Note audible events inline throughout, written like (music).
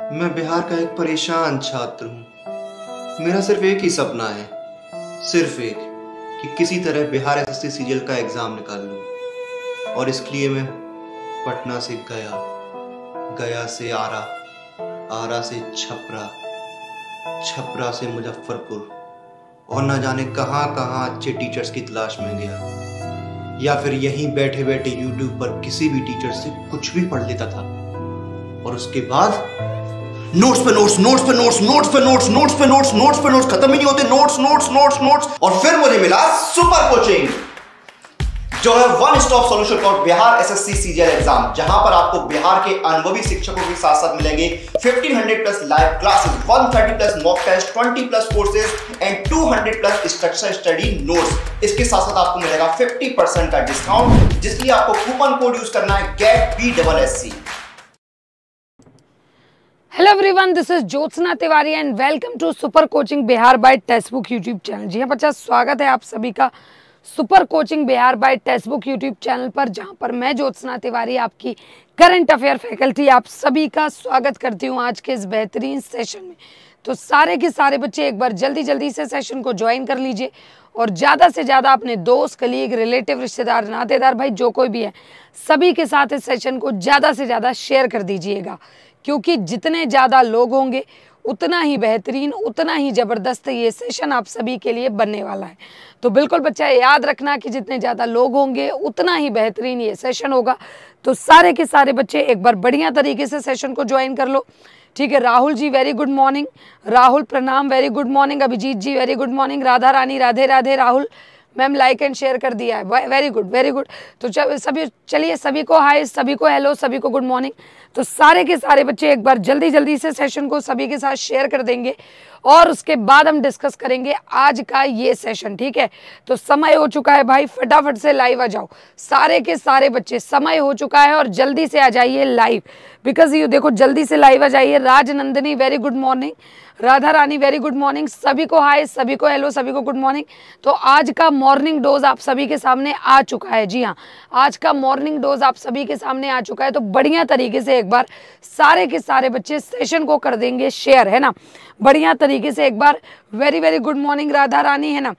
मैं बिहार का एक परेशान छात्र हूँ मेरा सिर्फ एक ही सपना है सिर्फ एक कि किसी तरह बिहार एस एस का एग्ज़ाम निकाल लूँ और इसके लिए मैं पटना से गया गया से आरा आरा से छपरा छपरा से मुजफ्फरपुर और न जाने कहाँ कहाँ अच्छे टीचर्स की तलाश में गया या फिर यहीं बैठे बैठे यूट्यूब पर किसी भी टीचर से कुछ भी पढ़ लेता था और उसके बाद नोट्स पे नोट्स नोट्स पे नोट्स नोट्स पे नोट्स नोट्स पे नोट्स नोट्स पे नोट्स खत्म ही नहीं होते नोट्स नोट्स नोट्स नोट्स और फिर मुझे मिला सुपर कोचिंग जो है one stop solution for Bihar SSC CGL exam जहां पर आपको बिहार के अनुभवी शिक्षकों के साथ साथ मिलेंगे 1500 plus live classes 130 plus mock test 20 plus courses and 200 plus structure study notes इसके साथ साथ आपको मिलेगा 50 परसेंट का डिस्काउंट जिसके लिए आपको कूपन कोड यूज करना है get B double S C hello everyone this is Jyotsna Tiwari and welcome to super coaching Bihar by Testbook YouTube channel जी हाँ बच्चा स्वागत है आप सभी का super coaching Bihar by Testbook YouTube channel पर जहाँ पर मैं ज्योत्सना तिवारी आपकी करंट अफेयर फैकल्टी आप सभी का स्वागत करती हूँ आज के इस बेहतरीन सेशन में तो सारे के सारे बच्चे एक बार जल्दी जल्दी से सेशन को ज्वाइन कर लीजिए और ज़्यादा से ज़्यादा अपने दोस्त कलीग रिलेटिव रिश्तेदार नातेदार भाई जो कोई भी है सभी के साथ इस सेशन को ज़्यादा से ज़्यादा शेयर कर दीजिएगा क्योंकि जितने ज़्यादा लोग होंगे उतना ही बेहतरीन उतना ही ज़बरदस्त ये सेशन आप सभी के लिए बनने वाला है तो बिल्कुल बच्चा याद रखना कि जितने ज़्यादा लोग होंगे उतना ही बेहतरीन ये सेशन होगा तो सारे के सारे बच्चे एक बार बढ़िया तरीके से सेशन को ज्वाइन कर लो ठीक है Rahul ji very good morning Rahul प्रणाम वेरी गुड मॉर्निंग Abhijeet ji very good morning Radha Rani Radhe Radhe Rahul ma'am like and share कर दिया है वेरी गुड वेरी गुड तो सभी चलिए सभी को हाय सभी को हेलो सभी को गुड मॉर्निंग तो सारे के सारे बच्चे एक बार जल्दी जल्दी से सेशन को सभी के साथ शेयर कर देंगे और उसके बाद हम डिस्कस करेंगे आज का ये सेशन ठीक है तो समय हो चुका है भाई फटाफट से लाइव आ जाओ सारे के सारे बच्चे समय हो चुका है और जल्दी से आ जाइए लाइव बिकॉज यू देखो जल्दी से लाइव आ जाइए Rajnandini very good morning Radha Rani very good morning सभी को हाय सभी को हेलो सभी को गुड मॉर्निंग तो आज का मॉर्निंग डोज आप सभी के सामने आ चुका है जी हाँ आज का मॉर्निंग डोज आप सभी के सामने आ चुका है तो बढ़िया तरीके से एक बार सारे के सारे बच्चे सेशन को कर देंगे शेयर है ना बढ़िया तरीके से एक बार very very good morning Radha Rani है ना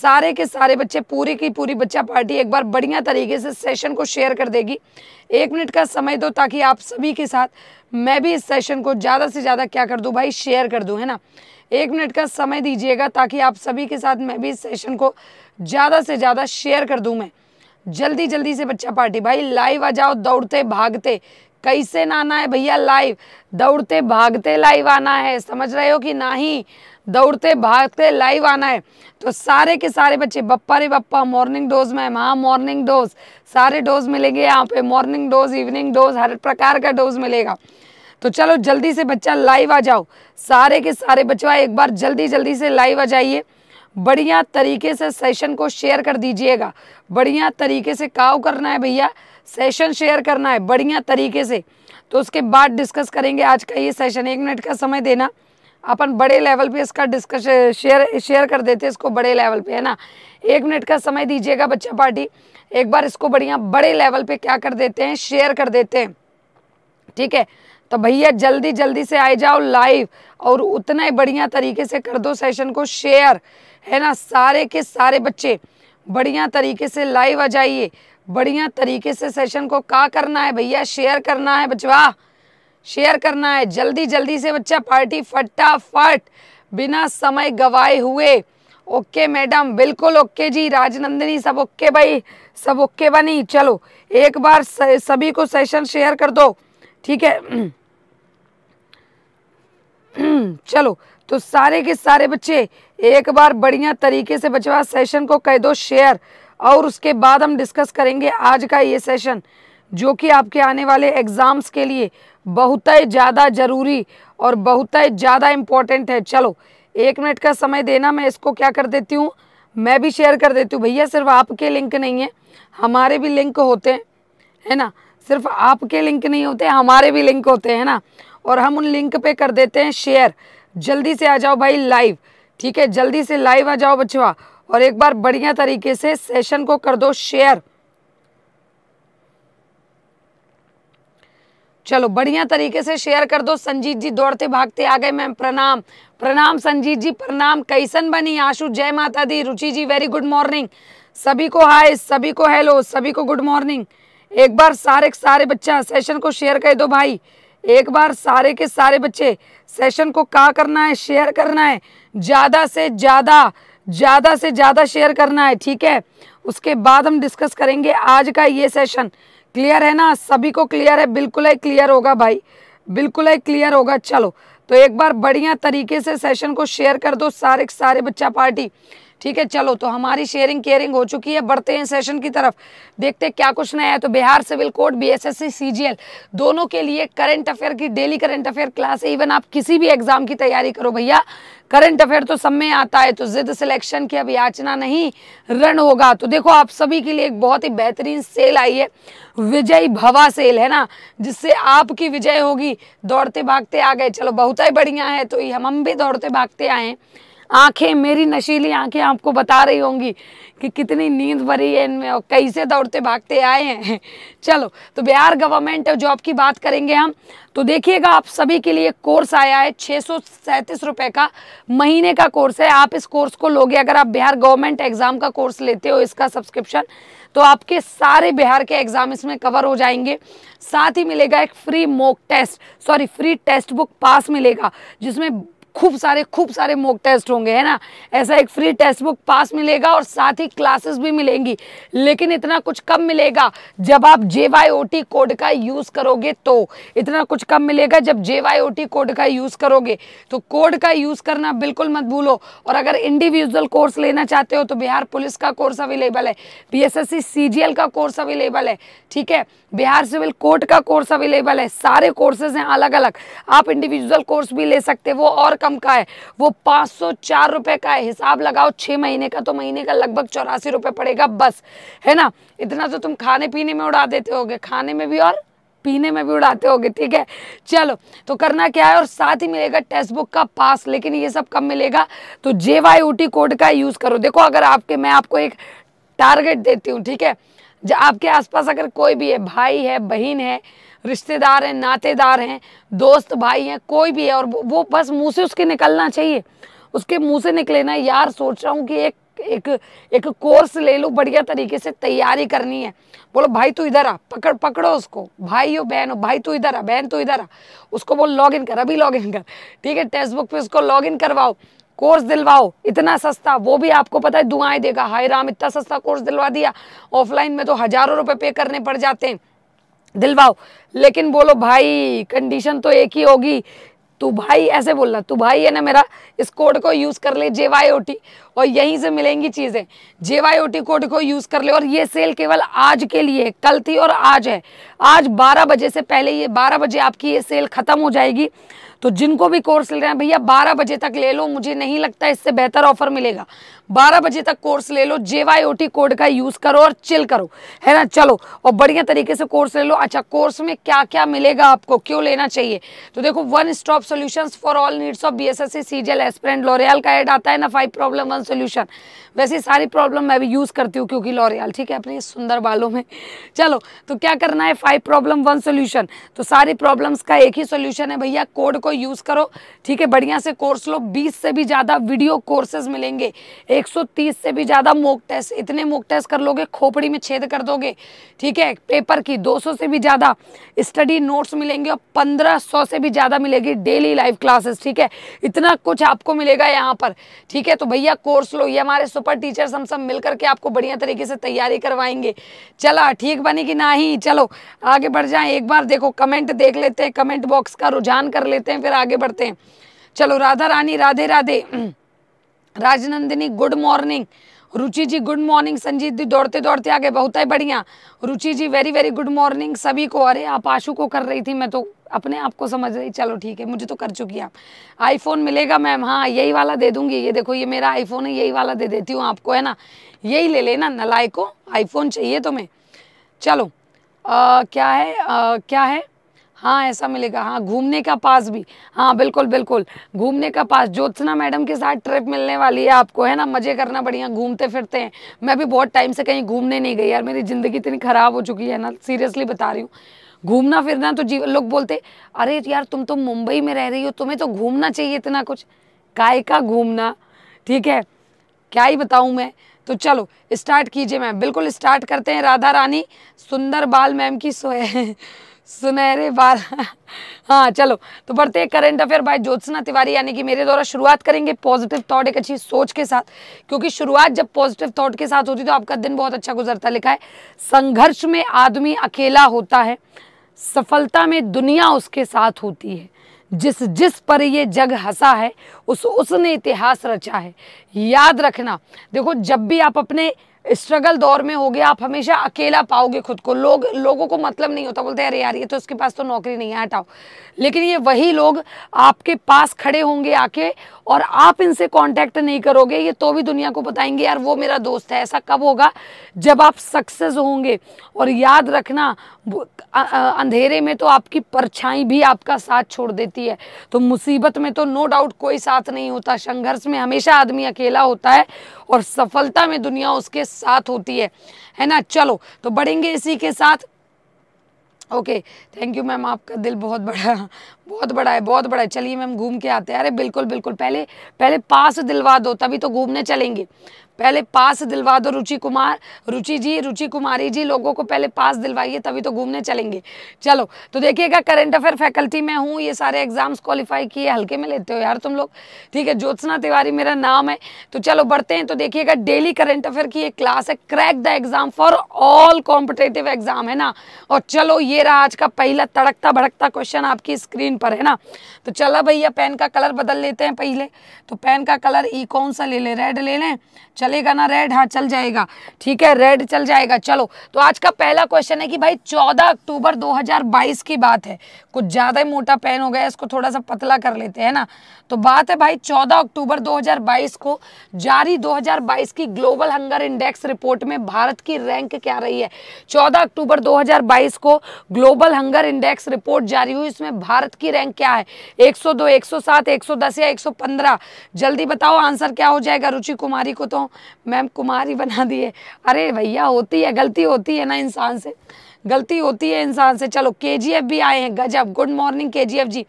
सारे के सारे बच्चे पूरी की पूरी बच्चा पार्टी एक बार बढ़िया तरीके से सेशन को शेयर कर देगी एक मिनट का समय दो ताकि आप सभी के साथ मैं भी इस सेशन को ज़्यादा से ज़्यादा क्या कर दूँ भाई शेयर कर दूँ है ना एक मिनट का समय दीजिएगा ताकि आप सभी के साथ मैं भी इस सेशन को ज़्यादा से ज़्यादा शेयर कर दूँ मैं जल्दी जल्दी से बच्चा पार्टी भाई लाइव आ जाओ दौड़ते भागते कैसे नाना है भैया लाइव दौड़ते भागते लाइव आना है समझ रहे हो कि ना ही दौड़ते भागते लाइव आना है तो सारे के सारे बच्चे बप्पा रे बप्पा मॉर्निंग डोज मैम हाँ मॉर्निंग डोज सारे डोज मिलेंगे यहाँ पे मॉर्निंग डोज इवनिंग डोज हर प्रकार का डोज मिलेगा तो चलो जल्दी से बच्चा लाइव आ जाओ सारे के सारे बच्चों हाँ, एक बार जल्दी जल्दी से लाइव आ जाइए बढ़िया तरीके से सेशन को शेयर कर दीजिएगा बढ़िया तरीके से काव करना है भैया सेशन शेयर करना है बढ़िया तरीके से तो उसके बाद डिस्कस करेंगे आज का ये सेशन एक मिनट का समय देना अपन बड़े लेवल पे इसका डिस्कस शेयर शेयर कर देते इसको बड़े लेवल पे है ना एक मिनट का समय दीजिएगा बच्चा पार्टी एक बार इसको बढ़िया बड़े लेवल पे क्या कर देते हैं शेयर कर देते हैं ठीक है तो भैया जल्दी जल्दी से आए जाओ लाइव और उतना ही बढ़िया तरीके से कर दो सेशन को शेयर है ना सारे के सारे बच्चे बढ़िया तरीके से लाइव आ जाइए बढ़िया तरीके से सेशन को का करना है भैया शेयर करना है बचवा शेयर करना है जल्दी जल्दी से बच्चा पार्टी फटाफट बिना समय गवाए हुए ओके मैडम बिल्कुल ओके जी राजनंदिनी सब ओके भाई सब ओके बनी चलो एक बार सभी को सेशन शेयर कर दो ठीक है चलो तो सारे के सारे बच्चे एक बार बढ़िया तरीके से बचवा सेशन को कह दो शेयर और उसके बाद हम डिस्कस करेंगे आज का ये सेशन जो कि आपके आने वाले एग्ज़ाम्स के लिए बहुत ही ज़्यादा ज़रूरी और बहुत ही ज़्यादा इम्पोर्टेंट है चलो एक मिनट का समय देना मैं इसको क्या कर देती हूँ मैं भी शेयर कर देती हूँ भैया सिर्फ आपके लिंक नहीं है हमारे भी लिंक होते हैं है ना सिर्फ आपके लिंक नहीं होते हमारे भी लिंक होते हैं ना और हम उन लिंक पे कर देते हैं शेयर जल्दी से आ जाओ भाई लाइव ठीक है जल्दी से लाइव आ जाओ बचवा और एक बार बढ़िया तरीके से सेशन को कर दो शेयर चलो बढ़िया तरीके से शेयर कर दो संजीत जी दौड़ते भागते आ गए मैम प्रणाम प्रणाम संजीत जी प्रणाम कैसन बनी आशु जय माता दी Ruchi ji very good morning सभी को हाय सभी को हेलो सभी को गुड मॉर्निंग एक बार सारे सारे बच्चा सेशन को शेयर कर दो भाई एक बार सारे के सारे बच्चे सेशन को का करना है शेयर करना है ज़्यादा से ज़्यादा ज़्यादा से ज़्यादा शेयर करना है ठीक है उसके बाद हम डिस्कस करेंगे आज का ये सेशन क्लियर है ना सभी को क्लियर है बिल्कुल ही क्लियर होगा भाई बिल्कुल ही क्लियर होगा चलो तो एक बार बढ़िया तरीके से सेशन को शेयर कर दो सारे सारे बच्चा पार्टी ठीक है चलो तो हमारी शेयरिंग केयरिंग हो चुकी है बढ़ते हैं सेशन की तरफ देखते हैं क्या कुछ नया है तो Bihar civil court BSSC CGL दोनों के लिए करंट अफेयर की डेली करंट अफेयर क्लास है इवन आप किसी भी एग्जाम की तैयारी करो भैया करंट अफेयर तो सब में आता है तो जिद सिलेक्शन की अब याचना नहीं रन होगा तो देखो आप सभी के लिए एक बहुत ही बेहतरीन सेल आई है विजय भवा सेल है ना जिससे आपकी विजय होगी दौड़ते भागते आ गए चलो बहुत ही बढ़िया है तो हम भी दौड़ते भागते आए हैं आंखें मेरी नशीली आंखें आपको बता रही होंगी कि कितनी नींद भरी है इनमें और कैसे दौड़ते भागते आए हैं चलो तो बिहार गवर्नमेंट जॉब की बात करेंगे हम तो देखिएगा आप सभी के लिए कोर्स आया है छः सौ सैंतीस रुपये का महीने का कोर्स है आप इस कोर्स को लोगे अगर आप बिहार गवर्नमेंट एग्ज़ाम का कोर्स लेते हो इसका सब्सक्रिप्शन तो आपके सारे बिहार के एग्ज़ाम इसमें कवर हो जाएंगे साथ ही मिलेगा एक free mock test sorry free Testbook pass मिलेगा जिसमें खूब सारे खूब सारे मॉक टेस्ट होंगे है ना ऐसा एक फ्री टेस्ट बुक पास मिलेगा और साथ ही क्लासेस भी मिलेंगी लेकिन इतना कुछ कम मिलेगा जब आप जे कोड का यूज़ करोगे तो इतना कुछ कम मिलेगा जब जे कोड का यूज़ करोगे तो कोड का यूज़ करना बिल्कुल मत भूलो और अगर इंडिविजुअल कोर्स लेना चाहते हो तो बिहार पुलिस का कोर्स अवेलेबल है बी एस का कोर्स अवेलेबल है ठीक है बिहार सिविल कोर्ट का कोर्स अवेलेबल है सारे कोर्सेज हैं अलग अलग आप इंडिविजुअल कोर्स भी ले सकते हो और कम का है वो पाँच सौ चार रुपये का है हिसाब लगाओ छः महीने का तो महीने का लगभग चौरासी रुपए पड़ेगा बस है ना इतना तो तुम खाने पीने में उड़ा देते होगे खाने में भी और पीने में भी उड़ाते होगे ठीक है चलो तो करना क्या है और साथ ही मिलेगा टेक्स्ट बुक का पास लेकिन ये सब कब मिलेगा तो जे वाई ओ कोड का यूज़ करो देखो अगर आपके मैं आपको एक टारगेट देती हूँ ठीक है जब आपके आसपास अगर कोई भी है भाई है बहन है रिश्तेदार हैं नातेदार हैं दोस्त भाई हैं कोई भी है और वो, बस मुँह से उसके निकलना चाहिए उसके मुँह से निकले ना यार सोच रहा हूँ कि एक एक एक कोर्स ले लो बढ़िया तरीके से तैयारी करनी है बोलो भाई तू इधर आ पकड़ पकड़ो उसको भाई हो बहन हो भाई तू इधर आ बहन तू इधर आ उसको बोल लॉग इन कर अभी लॉग इन कर ठीक है टेक्स्ट बुक पे उसको लॉग इन करवाओ कोर्स दिलवाओ इतना सस्ता वो भी आपको पता है दुआएं देगा हाय राम इतना सस्ता कोर्स दिलवा दिया ऑफलाइन में तो हजारों रुपए पे करने पड़ जाते हैं दिलवाओ लेकिन बोलो भाई कंडीशन तो एक ही होगी तू भाई ऐसे बोलना तू भाई है ना मेरा इस कोड को यूज़ कर ले जे वाई ओ टी और यहीं से मिलेंगी चीज़ें J Y O T code को यूज़ कर ले और ये सेल केवल आज के लिए कल थी और आज है आज 12 बजे से पहले ये 12 बजे आपकी ये सेल ख़त्म हो जाएगी तो जिनको भी कोर्स ले रहे हैं भैया बारह बजे तक ले लो मुझे नहीं लगता इससे बेहतर ऑफर मिलेगा बारह बजे तक कोर्स ले लो जे कोड का यूज़ करो और चिल करो है ना चलो और बढ़िया तरीके से कोर्स ले लो अच्छा कोर्स में क्या क्या मिलेगा आपको क्यों लेना चाहिए तो देखो one stop solution for all needs of B S S C C एसप्रेंड एल लॉरियल का एड आता है ना फाइव प्रॉब्लम वन सोल्यूशन वैसे सारी प्रॉब्लम मैं भी यूज़ करती हूँ क्योंकि लॉरियल ठीक है अपने सुंदर बालों में चलो तो क्या करना है फाइव प्रॉब्लम वन सोल्यूशन तो सारी प्रॉब्लम्स का एक ही सोल्यूशन है भैया कोड को यूज़ करो ठीक है बढ़िया से कोर्स लो बीस से भी ज़्यादा वीडियो कोर्सेज मिलेंगे एक से भी ज़्यादा मोक टेस्ट इतने मोक टेस्ट कर लोगे खोपड़ी में छेद कर दोगे ठीक है पेपर की दो से भी ज़्यादा स्टडी नोट्स मिलेंगे और सौ से भी ज़्यादा मिलेगी डेली लाइव क्लासेस ठीक है इतना कुछ आपको मिलेगा यहाँ पर ठीक है तो भैया कोर्स लो ये हमारे सुपर टीचर्स हम सब मिल करके आपको बढ़िया तरीके से तैयारी करवाएंगे चला ठीक बनी कि ही चलो आगे बढ़ जाए एक बार देखो कमेंट देख लेते हैं कमेंट बॉक्स का रुझान कर लेते हैं फिर आगे बढ़ते हैं चलो Radha Rani Radhe Radhe (clears throat) Rajnandini good morning Ruchi ji good morning Sanjeet ji दौड़ते दौड़ते आगे बहुत ही बढ़िया Ruchi ji very very good morning सभी को अरे आप आशू को कर रही थी मैं तो अपने आप को समझ रही चलो ठीक है मुझे तो कर चुकी आप आईफोन मिलेगा मैम हाँ यही वाला दे दूंगी ये देखो ये मेरा आईफोन है यही वाला दे देती हूँ आपको है ना यही ले लेना नलायको आईफोन चाहिए तुम्हें चलो आ, क्या है आ, क्या है हाँ ऐसा मिलेगा हाँ घूमने का पास भी हाँ बिल्कुल बिल्कुल घूमने का पास ज्योत्सना मैडम के साथ ट्रिप मिलने वाली है आपको है ना मज़े करना बढ़िया घूमते फिरते हैं मैं भी बहुत टाइम से कहीं घूमने नहीं गई यार मेरी ज़िंदगी इतनी ख़राब हो चुकी है ना सीरियसली बता रही हूँ घूमना फिरना तो जीवन लोग बोलते अरे यार तुम तो मुंबई में रह रही हो तुम्हें तो घूमना चाहिए इतना कुछ काय का घूमना ठीक है क्या ही बताऊँ मैं तो चलो स्टार्ट कीजिए मैम बिल्कुल स्टार्ट करते हैं राधा रानी सुंदर बाल मैम की सोए (laughs) सुनहरे बार हाँ चलो तो बढ़ते हैं current affair by Jyotsna Tiwari यानी कि मेरे द्वारा शुरुआत करेंगे पॉजिटिव थॉट एक अच्छी सोच के साथ क्योंकि शुरुआत जब पॉजिटिव थॉट के साथ होती तो आपका दिन बहुत अच्छा गुजरता लिखा है संघर्ष में आदमी अकेला होता है सफलता में दुनिया उसके साथ होती है जिस जिस पर ये जग हंसा है उस उसने इतिहास रचा है याद रखना देखो जब भी आप अपने स्ट्रगल दौर में हो गया आप हमेशा अकेला पाओगे खुद को लोग लोगों को मतलब नहीं होता बोलते अरे यार ये तो उसके पास तो नौकरी नहीं है हटाओ लेकिन ये वही लोग आपके पास खड़े होंगे आके और आप इनसे कांटेक्ट नहीं करोगे ये तो भी दुनिया को बताएंगे यार वो मेरा दोस्त है ऐसा कब होगा जब आप सक्सेस होंगे और याद रखना अंधेरे में तो आपकी परछाई भी आपका साथ छोड़ देती है तो मुसीबत में तो नो डाउट कोई साथ नहीं होता संघर्ष में हमेशा आदमी अकेला होता है और सफलता में दुनिया उसके साथ होती है है ना चलो तो बढ़ेंगे इसी के साथ ओके थैंक यू मैम आपका दिल बहुत बड़ा बहुत बड़ा है बहुत बड़ा है चलिए मैम घूम के आते हैं अरे बिल्कुल बिल्कुल पहले पहले पास दिलवा दो तभी तो घूमने चलेंगे पहले पास दिलवा दो रुचि कुमार रुचि जी रुचि कुमारी जी लोगों को पहले पास दिलवाइए तभी तो घूमने चलेंगे चलो तो देखिएगा करंट अफेयर फैकल्टी में हूँ ये सारे एग्जाम्स क्वालिफाई किए हल्के में लेते हो यार तुम लोग ठीक है ज्योत्सना तिवारी मेरा नाम है तो चलो बढ़ते हैं तो देखिएगा डेली करंट अफेयर की एक क्लास है crack the exam for all competitive exam है ना और चलो ये रहा आज का पहला तड़कता भड़कता क्वेश्चन आपकी स्क्रीन पर है ना तो चलो भैया पेन का कलर बदल लेते हैं पहले तो पेन का कलर ई e कौन सा ले लें रेड ले लें चलो चलेगा ना रेड हाँ चल जाएगा ठीक है रेड चल जाएगा चलो तो आज का पहला क्वेश्चन है कि भाई 14 अक्टूबर 2022 की बात है कुछ ज़्यादा ही मोटा पेन हो गया इसको थोड़ा सा पतला कर लेते हैं ना तो बात है भाई 14 अक्टूबर 2022 को जारी 2022 की ग्लोबल हंगर इंडेक्स रिपोर्ट में भारत की रैंक क्या रही है चौदह अक्टूबर दो को ग्लोबल हंगर इंडेक्स रिपोर्ट जारी हुई इसमें भारत की रैंक क्या है एक सौ 110 या एक जल्दी बताओ आंसर क्या हो जाएगा रुचि कुमारी को तो मैम कुमारी बना दिए अरे भैया होती है गलती होती है ना इंसान से गलती होती है इंसान से चलो के भी आए हैं गजब गुड मॉर्निंग के जी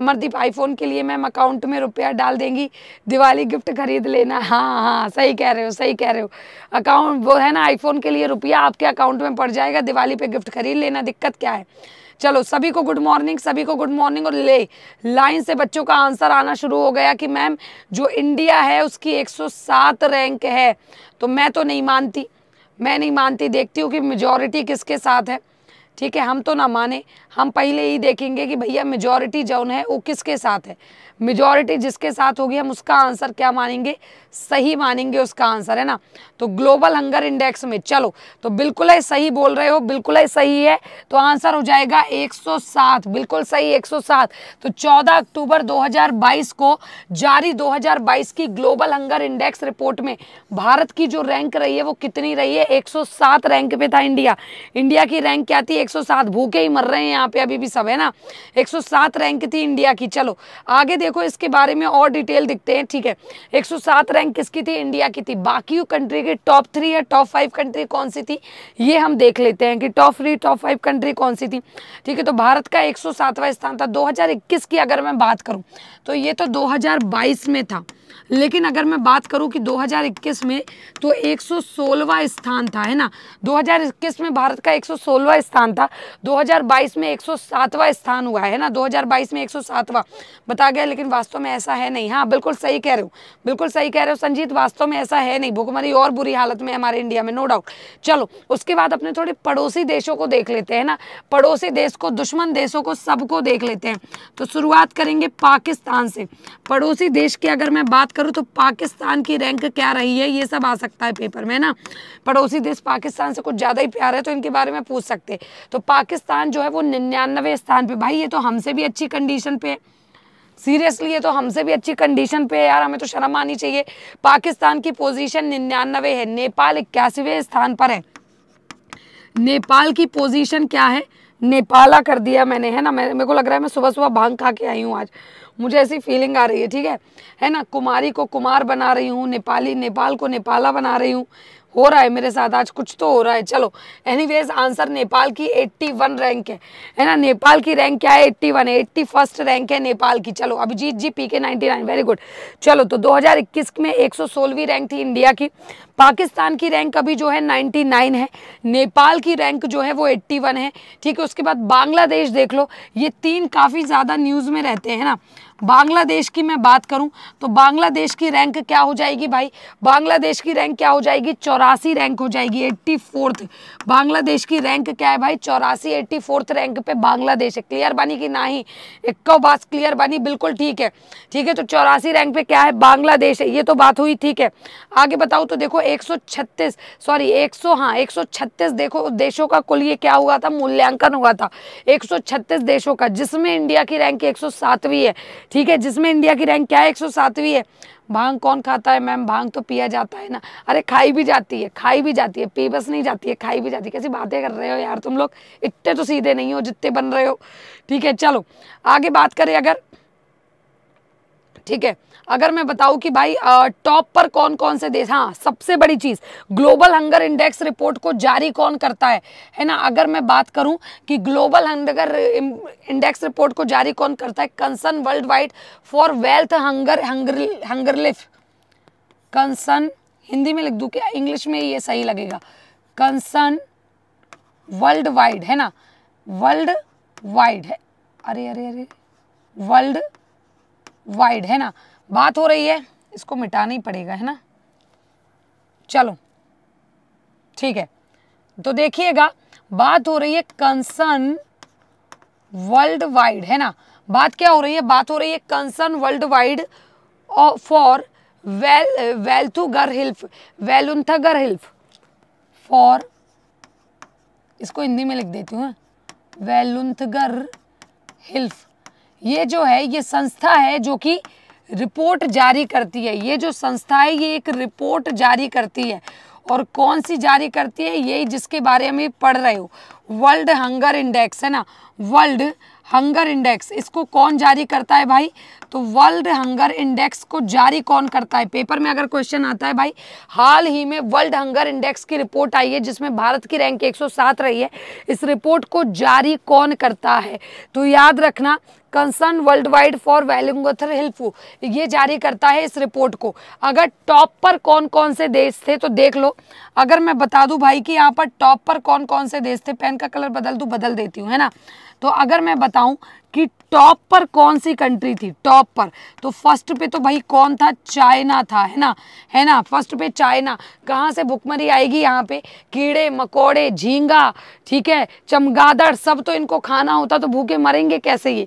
अमरदीप आईफोन के लिए मैम अकाउंट में रुपया डाल देंगी दिवाली गिफ्ट खरीद लेना हाँ हाँ सही कह रहे हो सही कह रहे हो अकाउंट वो है ना आईफोन के लिए रुपया आपके अकाउंट में पड़ जाएगा दिवाली पे गिफ्ट खरीद लेना दिक्कत क्या है चलो सभी को गुड मॉर्निंग सभी को गुड मॉर्निंग और ले लाइन से बच्चों का आंसर आना शुरू हो गया कि मैम जो इंडिया है उसकी 107 रैंक है तो मैं तो नहीं मानती मैं नहीं मानती देखती हूँ कि मेजॉरिटी किसके साथ है ठीक है हम तो ना माने हम पहले ही देखेंगे कि भैया मेजॉरिटी जौन है वो किसके साथ है मेजॉरिटी जिसके साथ होगी हम उसका आंसर क्या मानेंगे सही मानेंगे उसका आंसर है ना तो ग्लोबल हंगर इंडेक्स में चलो तो बिल्कुल ही सही बोल रहे हो बिल्कुल ही सही है तो आंसर हो जाएगा 107 बिल्कुल सही 107 तो 14 अक्टूबर 2022 को जारी 2022 की ग्लोबल हंगर इंडेक्स रिपोर्ट में भारत की जो रैंक रही है वो कितनी रही है 107 रैंक पे था इंडिया इंडिया की रैंक क्या थी एक भूखे ही मर रहे हैं यहाँ पे अभी भी सब है ना एक रैंक थी इंडिया की चलो आगे देखो इसके बारे में और डिटेल दिखते हैं ठीक है एक रैंक रैंक किसकी थी इंडिया की थी बाकी कंट्री की टॉप थ्री या टॉप फाइव कंट्री कौन सी थी ये हम देख लेते हैं कि top three top five country कौन सी थी ठीक है तो भारत का एक स्थान था दो की अगर मैं बात करूँ तो ये तो दो में था लेकिन अगर मैं बात करूं कि 2021 में तो 116वां स्थान था है ना 2021 में भारत का 116वां स्थान था 2022 में 107वां स्थान हुआ है ना 2022 में 107वां बता गया लेकिन वास्तव में ऐसा है नहीं हाँ बिल्कुल सही कह रहे हो बिल्कुल सही कह रहे हो संजीत वास्तव में ऐसा है नहीं भूखमरी और बुरी हालत में हमारे इंडिया में नो डाउट चलो उसके बाद अपने थोड़े पड़ोसी देशों को देख लेते हैं ना पड़ोसी देश को दुश्मन देशों को सबको देख लेते हैं तो शुरुआत करेंगे पाकिस्तान से पड़ोसी देश की अगर मैं बात करूँ तो पाकिस्तान की रैंक क्या रही है ये सब आ सकता है पेपर में ना पड़ोसी देश पाकिस्तान से कुछ ज़्यादा ही प्यार है तो इनके बारे में पूछ सकते तो पाकिस्तान जो है वो निन्यानवे स्थान पर भाई ये तो हमसे भी अच्छी कंडीशन पे है सीरियसली ये तो हमसे भी अच्छी कंडीशन पे है यार हमें तो शर्म आनी चाहिए पाकिस्तान की पोजीशन निन्यानवे है नेपाल इक्यासीवें स्थान पर है नेपाल की पोजीशन क्या है नेपाला कर दिया मैंने है ना मेरे को लग रहा है मैं सुबह सुबह भांग खा के आई हूँ आज मुझे ऐसी फीलिंग आ रही है ठीक है है ना कुमारी को कुमार बना रही हूँ नेपाली नेपाल को नेपाला बना रही हूँ हो रहा है मेरे साथ आज कुछ तो हो रहा है चलो एनीवेज आंसर नेपाल की 81 रैंक है है ना नेपाल की रैंक क्या है 81 है एट्टी फर्स्ट रैंक है नेपाल की चलो Abhijeet ji P K ninety very good चलो तो 2021 में 116वीं रैंक थी इंडिया की पाकिस्तान की रैंक अभी जो है 99 है नेपाल की रैंक जो है वो 81 है ठीक है उसके बाद बांग्लादेश देख लो ये तीन काफ़ी ज़्यादा न्यूज़ में रहते हैं ना बांग्लादेश की मैं बात करूं तो बांग्लादेश की रैंक क्या हो जाएगी भाई बांग्लादेश की रैंक क्या हो जाएगी चौरासी रैंक हो जाएगी एट्टी फोर्थ बांग्लादेश की रैंक क्या है भाई चौरासी एट्टी फोर्थ रैंक पे बांग्लादेश है क्लियर बनी कि ना ही इक्का बात क्लियर बनी बिल्कुल ठीक है ठीक है तो चौरासी रैंक पे क्या है बांग्लादेश है ये तो बात हुई ठीक है आगे बताऊँ तो देखो एक सॉरी एक सौ हाँ एक देखो देशों का कुल ये क्या हुआ था मूल्यांकन हुआ था एक देशों का जिसमें इंडिया की रैंक एक है ठीक है जिसमें इंडिया की रैंक क्या है एक है भांग कौन खाता है मैम भांग तो पिया जाता है ना अरे खाई भी जाती है खाई भी जाती है पी बस नहीं जाती है खाई भी जाती है कैसी बातें कर रहे हो यार तुम लोग इतने तो सीधे नहीं हो जितने बन रहे हो ठीक है चलो आगे बात करें अगर ठीक है अगर मैं बताऊं कि भाई टॉप पर कौन कौन से देश हाँ सबसे बड़ी चीज़ ग्लोबल हंगर इंडेक्स रिपोर्ट को जारी कौन करता है है ना अगर मैं बात करूं कि ग्लोबल हंगर इंडेक्स रिपोर्ट को जारी कौन करता है कंसर्न वर्ल्ड वाइड फॉर वेल्थ हंगर हंगर हंगरलिफ कंसर्न हिंदी में लिख दू क्या इंग्लिश में ये सही लगेगा कंसर्न वर्ल्ड वाइड है ना वर्ल्ड वाइड है अरे अरे अरे वर्ल्ड वाइड है ना बात हो रही है इसको मिटाना ही पड़ेगा है ना चलो ठीक है तो देखिएगा बात हो रही है कंसर्न वर्ल्ड वाइड है ना बात क्या हो रही है बात हो रही है कंसर्न वर्ल्ड वाइड फॉर वेल वेल्थुगर हिल्फ वेलुंथगर हिल्फ फॉर इसको हिंदी में लिख देती हूँ वेलुंथगर हाँ। हिल्फ ये जो है ये संस्था है जो कि रिपोर्ट जारी करती है ये जो संस्था है ये एक रिपोर्ट जारी करती है और कौन सी जारी करती है यही जिसके बारे में पढ़ रहे हो वर्ल्ड हंगर इंडेक्स है ना वर्ल्ड हंगर इंडेक्स इसको कौन जारी करता है भाई तो वर्ल्ड हंगर इंडेक्स को जारी कौन करता है पेपर में अगर क्वेश्चन आता है भाई हाल ही में वर्ल्ड हंगर इंडेक्स की रिपोर्ट आई है जिसमें भारत की रैंक 107 रही है इस रिपोर्ट को जारी कौन करता है तो याद रखना कंसर्न वर्ल्ड वाइड फॉर वेलिंगथर हिल्फू ये जारी करता है इस रिपोर्ट को अगर टॉप पर कौन कौन से देश थे तो देख लो अगर मैं बता दूं भाई कि यहाँ पर टॉप पर कौन कौन से देश थे पेन का कलर बदल दूं बदल देती हूँ है ना तो अगर मैं बताऊँ कि टॉप पर कौन सी कंट्री थी टॉप पर तो फर्स्ट पे तो भाई कौन था चाइना था है ना है ना फर्स्ट पे चाइना कहाँ से भुखमरी आएगी यहाँ पे कीड़े मकोड़े झींगा ठीक है चमगादड़ सब तो इनको खाना होता तो भूखे मरेंगे कैसे ये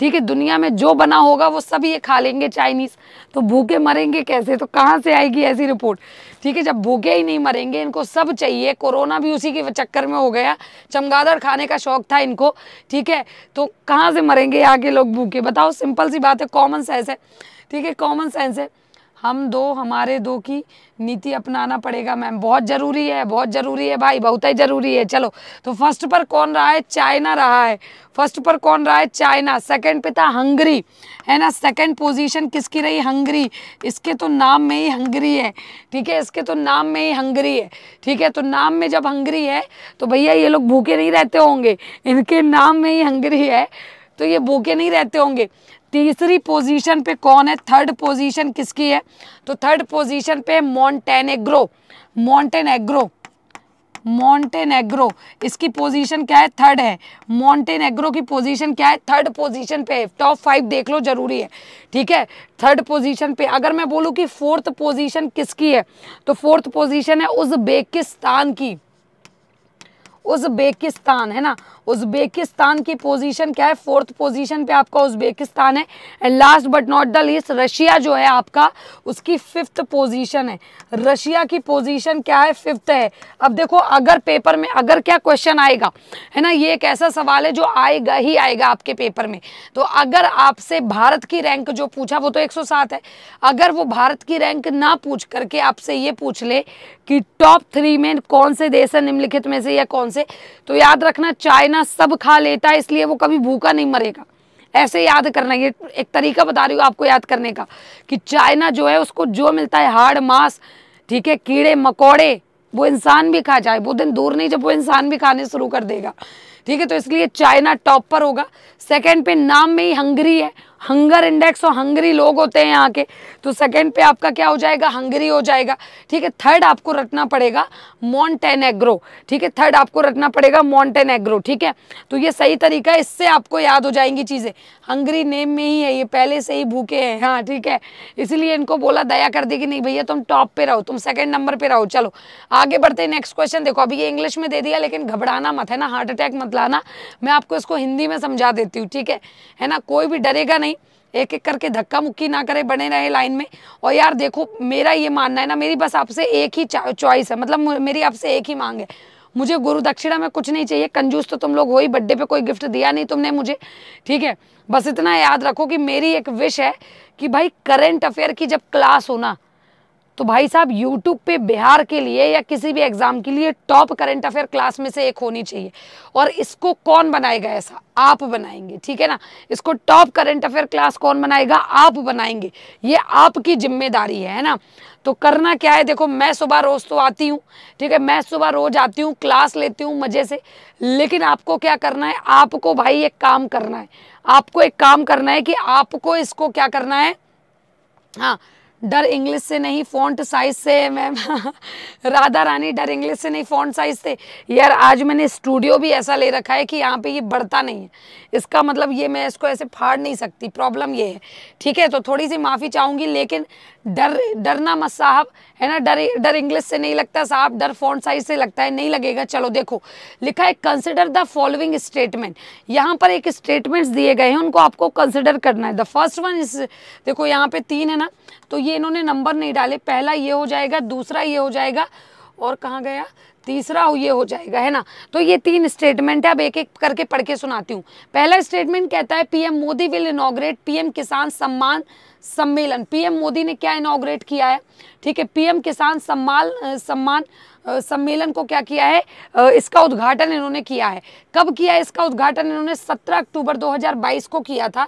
ठीक है दुनिया में जो बना होगा वो सब ये खा लेंगे चाइनीज़ तो भूखे मरेंगे कैसे तो कहाँ से आएगी ऐसी रिपोर्ट ठीक है जब भूखे ही नहीं मरेंगे इनको सब चाहिए कोरोना भी उसी के चक्कर में हो गया चमगादड़ खाने का शौक था इनको ठीक है तो कहाँ से मरेंगे आगे लोग भूखे बताओ सिंपल सी बात है कॉमन सेंस है ठीक है कॉमन सेंस है हम दो हमारे दो की नीति अपनाना पड़ेगा मैम बहुत ज़रूरी है बहुत ज़रूरी है भाई बहुत ही ज़रूरी है चलो तो फर्स्ट पर कौन रहा है चाइना रहा है फर्स्ट पर कौन रहा है चाइना सेकंड पे था हंगरी है ना सेकंड पोजीशन किसकी रही हंगरी इसके तो नाम में ही हंगरी है ठीक है इसके तो नाम में ही हंगरी है ठीक है तो नाम में जब हंगरी है तो भैया ये लोग भूखे नहीं रहते होंगे इनके नाम में ही हंगरी है तो ये भूखे नहीं रहते होंगे तीसरी पोजीशन पे कौन है थर्ड पोजीशन किसकी है तो थर्ड पोजीशन पे मॉन्टेनेग्रो मॉन्टेनेग्रो मॉन्टेनेग्रो इसकी पोजीशन क्या है थर्ड है मॉन्टेनेग्रो की पोजीशन क्या है थर्ड पोजीशन पे टॉप फाइव देख लो जरूरी है ठीक है थर्ड पोजीशन पे अगर मैं बोलूँ कि फोर्थ पोजीशन किसकी है तो फोर्थ पोजीशन है उज्बेकिस्तान की उज्बेकिस्तान है ना उज्बेकिस्तान की पोजीशन क्या है फोर्थ पोजीशन पे आपका उज्बेकिस्तान है and last but not the least Russia जो है आपका उसकी फिफ्थ पोजीशन है रशिया की पोजीशन क्या है फिफ्थ है अब देखो अगर पेपर में अगर क्या क्वेश्चन आएगा है ना ये एक ऐसा सवाल है जो आएगा ही आएगा आपके पेपर में तो अगर आपसे भारत की रैंक जो पूछा वो तो एक है अगर वो भारत की रैंक ना पूछ करके आपसे ये पूछ ले कि टॉप थ्री में कौन से देश है निम्नलिखित में से या कौन से तो याद रखना चाइना सब खा लेता है इसलिए वो कभी भूखा नहीं मरेगा ऐसे याद करना ये एक तरीका बता रही हूँ आपको याद करने का कि चाइना जो है उसको जो मिलता है हार्ड मांस ठीक है कीड़े मकोड़े वो इंसान भी खा जाए वो दिन दूर नहीं जब वो इंसान भी खाने शुरू कर देगा ठीक है तो इसलिए चाइना टॉप पर होगा सेकंड पे नाम में ही हंगरी है हंगर इंडेक्स और हंगरी लोग होते हैं यहाँ के तो सेकंड पे आपका क्या हो जाएगा हंगरी हो जाएगा ठीक है थर्ड आपको रटना पड़ेगा मॉन्टेनेग्रो ठीक है थर्ड आपको रटना पड़ेगा मॉन्टेनेग्रो ठीक है तो ये सही तरीका है इससे आपको याद हो जाएंगी चीज़ें हंगरी नेम में ही है ये पहले से ही भूखे हैं हाँ ठीक है इसीलिए इनको बोला दया कर देगी नहीं भैया तुम टॉप पे रहो तुम सेकेंड नंबर पे रहो चलो आगे बढ़ते नेक्स्ट क्वेश्चन देखो अभी ये इंग्लिश में दे दिया लेकिन घबराना मत है ना हार्ट अटैक मत लाना मैं आपको इसको हिंदी में समझा देती हूँ ठीक है है ना कोई भी डरेगा नहीं एक एक करके धक्का मुक्की ना करें बने रहे लाइन में और यार देखो मेरा ये मानना है ना मेरी बस आपसे एक ही चॉइस है मतलब मेरी आपसे एक ही मांग है मुझे गुरु दक्षिणा में कुछ नहीं चाहिए कंजूस तो तुम लोग हो ही बर्थडे पे कोई गिफ्ट दिया नहीं तुमने मुझे ठीक है बस इतना याद रखो कि मेरी एक विश है कि भाई करेंट अफेयर की जब क्लास हो ना तो भाई साहब यूट्यूब पे बिहार के लिए या किसी भी एग्ज़ाम के लिए टॉप करंट अफेयर क्लास में से एक होनी चाहिए और इसको कौन बनाएगा ऐसा आप बनाएंगे ठीक है ना इसको टॉप करंट अफेयर क्लास कौन बनाएगा आप बनाएंगे ये आपकी जिम्मेदारी है ना तो करना क्या है देखो मैं सुबह रोज़ तो आती हूँ ठीक है मैं सुबह रोज़ आती हूँ क्लास लेती हूँ मज़े से लेकिन आपको क्या करना है आपको भाई एक काम करना है आपको एक काम करना है कि आपको इसको क्या करना है हाँ डर इंग्लिश से नहीं फॉन्ट साइज से मैम राधा रानी डर इंग्लिश से नहीं फॉन्ट साइज से यार आज मैंने स्टूडियो भी ऐसा ले रखा है कि यहाँ पे ये बढ़ता नहीं है इसका मतलब ये मैं इसको ऐसे फाड़ नहीं सकती प्रॉब्लम ये है ठीक है तो थोड़ी सी माफ़ी चाहूँगी लेकिन डर डरना मत साहब है ना डर डर इंग्लिश से नहीं लगता साहब डर फोन साइज से लगता है नहीं लगेगा चलो देखो लिखा है कंसिडर द फॉलोइंग स्टेटमेंट यहाँ पर एक स्टेटमेंट्स दिए गए हैं उनको आपको कंसिडर करना है द फर्स्ट वन इस देखो यहाँ पे तीन है ना तो ये इन्होंने नंबर नहीं डाले पहला ये हो जाएगा दूसरा ये हो जाएगा और कहाँ गया तीसरा ये हो जाएगा है ना तो ये तीन स्टेटमेंट है अब एक एक करके पढ़ के सुनाती हूँ पहला स्टेटमेंट कहता है PM Modi will inaugurate PM Kisan Samman सम्मेलन पीएम मोदी ने क्या इनोग्रेट किया है ठीक है पीएम किसान सम्मान सम्मान सम्मेलन को क्या किया है इसका उद्घाटन इन्होंने किया है कब किया इसका उद्घाटन इन्होंने 17 अक्टूबर 2022 को किया था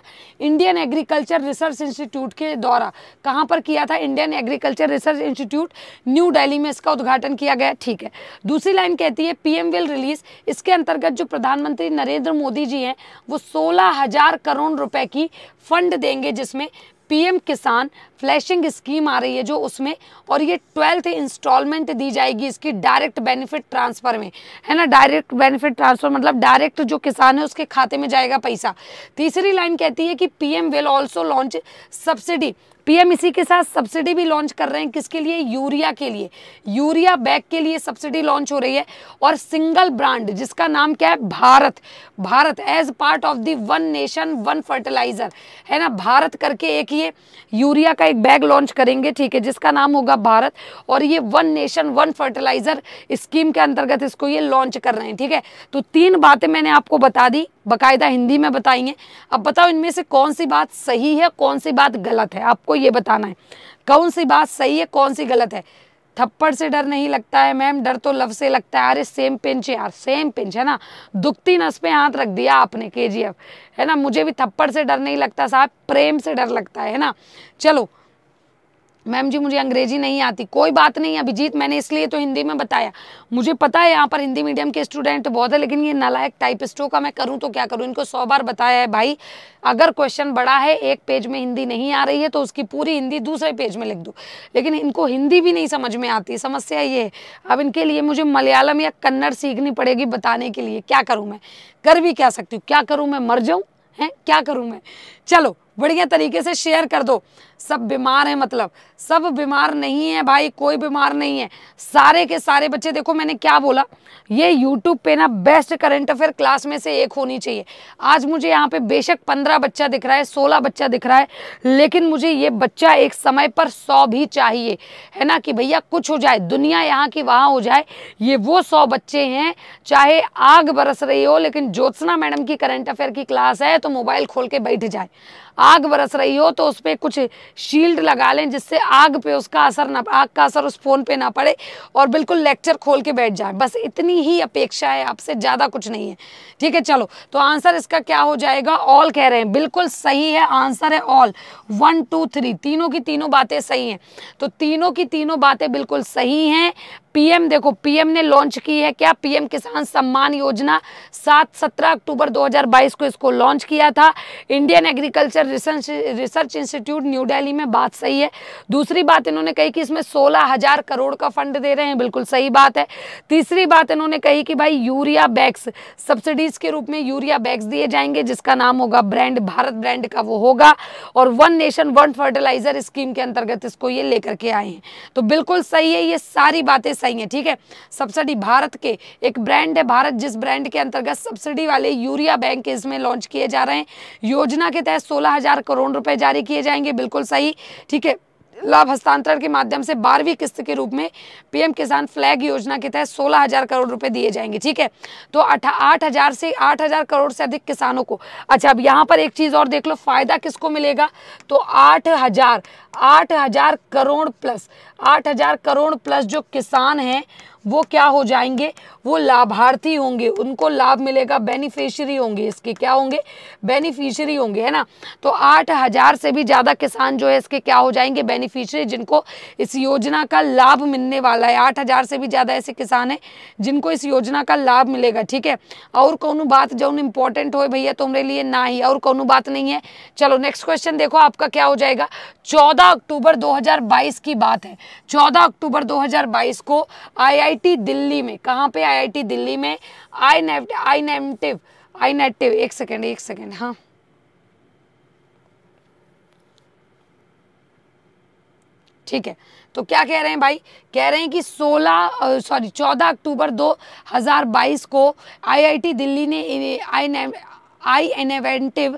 इंडियन एग्रीकल्चर रिसर्च इंस्टीट्यूट के द्वारा कहाँ पर किया था Indian Agriculture Research Institute New Delhi में इसका उद्घाटन किया गया ठीक है दूसरी लाइन कहती है पीएम विल रिलीज इसके अंतर्गत जो प्रधानमंत्री नरेंद्र मोदी जी हैं वो सोलह करोड़ रुपए की फंड देंगे जिसमें पीएम किसान फ्लैशिंग स्कीम आ रही है जो उसमें और ये ट्वेल्थ इंस्टॉलमेंट दी जाएगी इसकी डायरेक्ट बेनिफिट ट्रांसफ़र में है ना डायरेक्ट बेनिफिट ट्रांसफ़र मतलब डायरेक्ट जो किसान है उसके खाते में जाएगा पैसा तीसरी लाइन कहती है कि PM will also launch subsidy PM इसी के साथ सब्सिडी भी लॉन्च कर रहे हैं किसके लिए यूरिया के लिए यूरिया बैग के लिए सब्सिडी लॉन्च हो रही है और सिंगल ब्रांड जिसका नाम क्या है Bharat Bharat as part of the one nation one fertiliser है ना भारत करके एक ये यूरिया का एक बैग लॉन्च करेंगे ठीक है जिसका नाम होगा भारत और ये one nation one fertiliser scheme के अंतर्गत इसको ये लॉन्च कर रहे हैं ठीक है तो तीन बातें मैंने आपको बता दी बकायदा हिंदी में बताएंगे अब बताओ इनमें से कौन सी बात सही है कौन सी बात गलत है आपको ये बताना है कौन सी बात सही है कौन सी गलत है थप्पड़ से डर नहीं लगता है मैम डर तो लव से लगता है अरे सेम पिंच यार सेम पिंच है ना दुखती नस पे हाथ रख दिया आपने के है ना मुझे भी थप्पड़ से डर नहीं लगता साहब प्रेम से डर लगता है ना चलो मैम जी मुझे अंग्रेजी नहीं आती कोई बात नहीं अभिजीत मैंने इसलिए तो हिंदी में बताया मुझे पता है यहाँ पर हिंदी मीडियम के स्टूडेंट बहुत है लेकिन ये नालायक टाइपिस्टों का मैं करूँ तो क्या करूँ इनको सौ बार बताया है भाई अगर क्वेश्चन बड़ा है एक पेज में हिंदी नहीं आ रही है तो उसकी पूरी हिंदी दूसरे पेज में लिख दो लेकिन इनको हिंदी भी नहीं समझ में आती समस्या ये है अब इनके लिए मुझे मलयालम या कन्नड़ सीखनी पड़ेगी बताने के लिए क्या करूँ मैं कर भी क्या सकती हूँ क्या करूँ मैं मर जाऊँ हैं क्या करूँ मैं चलो बढ़िया तरीके से शेयर कर दो सब बीमार हैं मतलब सब बीमार नहीं है भाई कोई बीमार नहीं है सारे के सारे बच्चे देखो मैंने क्या बोला ये यूट्यूब पे ना बेस्ट करंट अफेयर क्लास में से एक होनी चाहिए आज मुझे यहाँ पे बेशक पंद्रह बच्चा दिख रहा है सोलह बच्चा दिख रहा है लेकिन मुझे ये बच्चा एक समय पर सौ भी चाहिए है ना कि भैया कुछ हो जाए दुनिया यहाँ की वहाँ हो जाए ये वो सौ बच्चे हैं चाहे आग बरस रही हो लेकिन ज्योत्सना मैडम की करंट अफेयर की क्लास है तो मोबाइल खोल के बैठ जाए आग बरस रही हो तो उस पर कुछ शील्ड लगा लें जिससे आग पे उसका असर ना आग का असर उस फ़ोन पे ना पड़े और बिल्कुल लेक्चर खोल के बैठ जाए बस इतनी ही अपेक्षा है आपसे ज़्यादा कुछ नहीं है ठीक है चलो तो आंसर इसका क्या हो जाएगा ऑल कह रहे हैं बिल्कुल सही है आंसर है ऑल वन टू थ्री तीनों की तीनों बातें सही हैं तो तीनों की तीनों बातें बिल्कुल सही हैं पीएम देखो पीएम ने लॉन्च की है क्या पीएम किसान सम्मान योजना सात सत्रह अक्टूबर 2022 को इसको लॉन्च किया था Indian Agriculture Research Research Institute New Delhi में बात सही है दूसरी बात इन्होंने कही कि इसमें सोलह हजार करोड़ का फंड दे रहे हैं बिल्कुल सही बात है तीसरी बात इन्होंने कही कि भाई यूरिया बैग्स सब्सिडीज के रूप में यूरिया बैग्स दिए जाएंगे जिसका नाम होगा ब्रांड भारत ब्रांड का वो होगा और one nation one fertiliser scheme के अंतर्गत इसको ये लेकर के आए हैं तो बिल्कुल सही है ये सारी बातें सही है ठीक है सब्सिडी भारत के एक ब्रांड है भारत जिस ब्रांड के अंतर्गत सब्सिडी वाले यूरिया बैंक इसमें लॉन्च किए जा रहे हैं योजना के तहत सोलह करोड़ रुपए जारी किए जाएंगे बिल्कुल सही ठीक है लाभ हस्तांतरण के माध्यम से बारहवीं किस्त के रूप में पीएम किसान फ्लैग योजना के तहत सोलह हजार करोड़ रुपए दिए जाएंगे ठीक है तो आठ हजार से आठ हजार करोड़ से अधिक किसानों को अच्छा अब यहाँ पर एक चीज और देख लो फायदा किसको मिलेगा तो आठ हजार आठ हजार करोड़ प्लस आठ हजार करोड़ प्लस जो किसान हैं वो क्या हो जाएंगे वो लाभार्थी होंगे उनको लाभ मिलेगा बेनिफिशरी होंगे इसके क्या होंगे बेनिफिशरी होंगे है ना तो आठ हज़ार से भी ज़्यादा किसान जो है इसके क्या हो जाएंगे बेनिफिशरी जिनको इस योजना का लाभ मिलने वाला है आठ हज़ार से भी ज़्यादा ऐसे किसान हैं जिनको इस योजना का लाभ मिलेगा ठीक है और कौन बात जौन इम्पोर्टेंट हो भैया तुम्हारे लिए ना ही और कौन बात नहीं है चलो नेक्स्ट क्वेश्चन देखो आपका क्या हो जाएगा चौदह अक्टूबर दो की बात है चौदह अक्टूबर दो को आई दिल्ली में कहाँ पे आई आईआईटी दिल्ली में I net I native I native एक सेकेंड एक सेकेंड हाँ ठीक है तो क्या कह रहे हैं भाई कह रहे हैं कि 16 सॉरी 14 अक्टूबर 2022 को आईआईटी दिल्ली ने I I innovative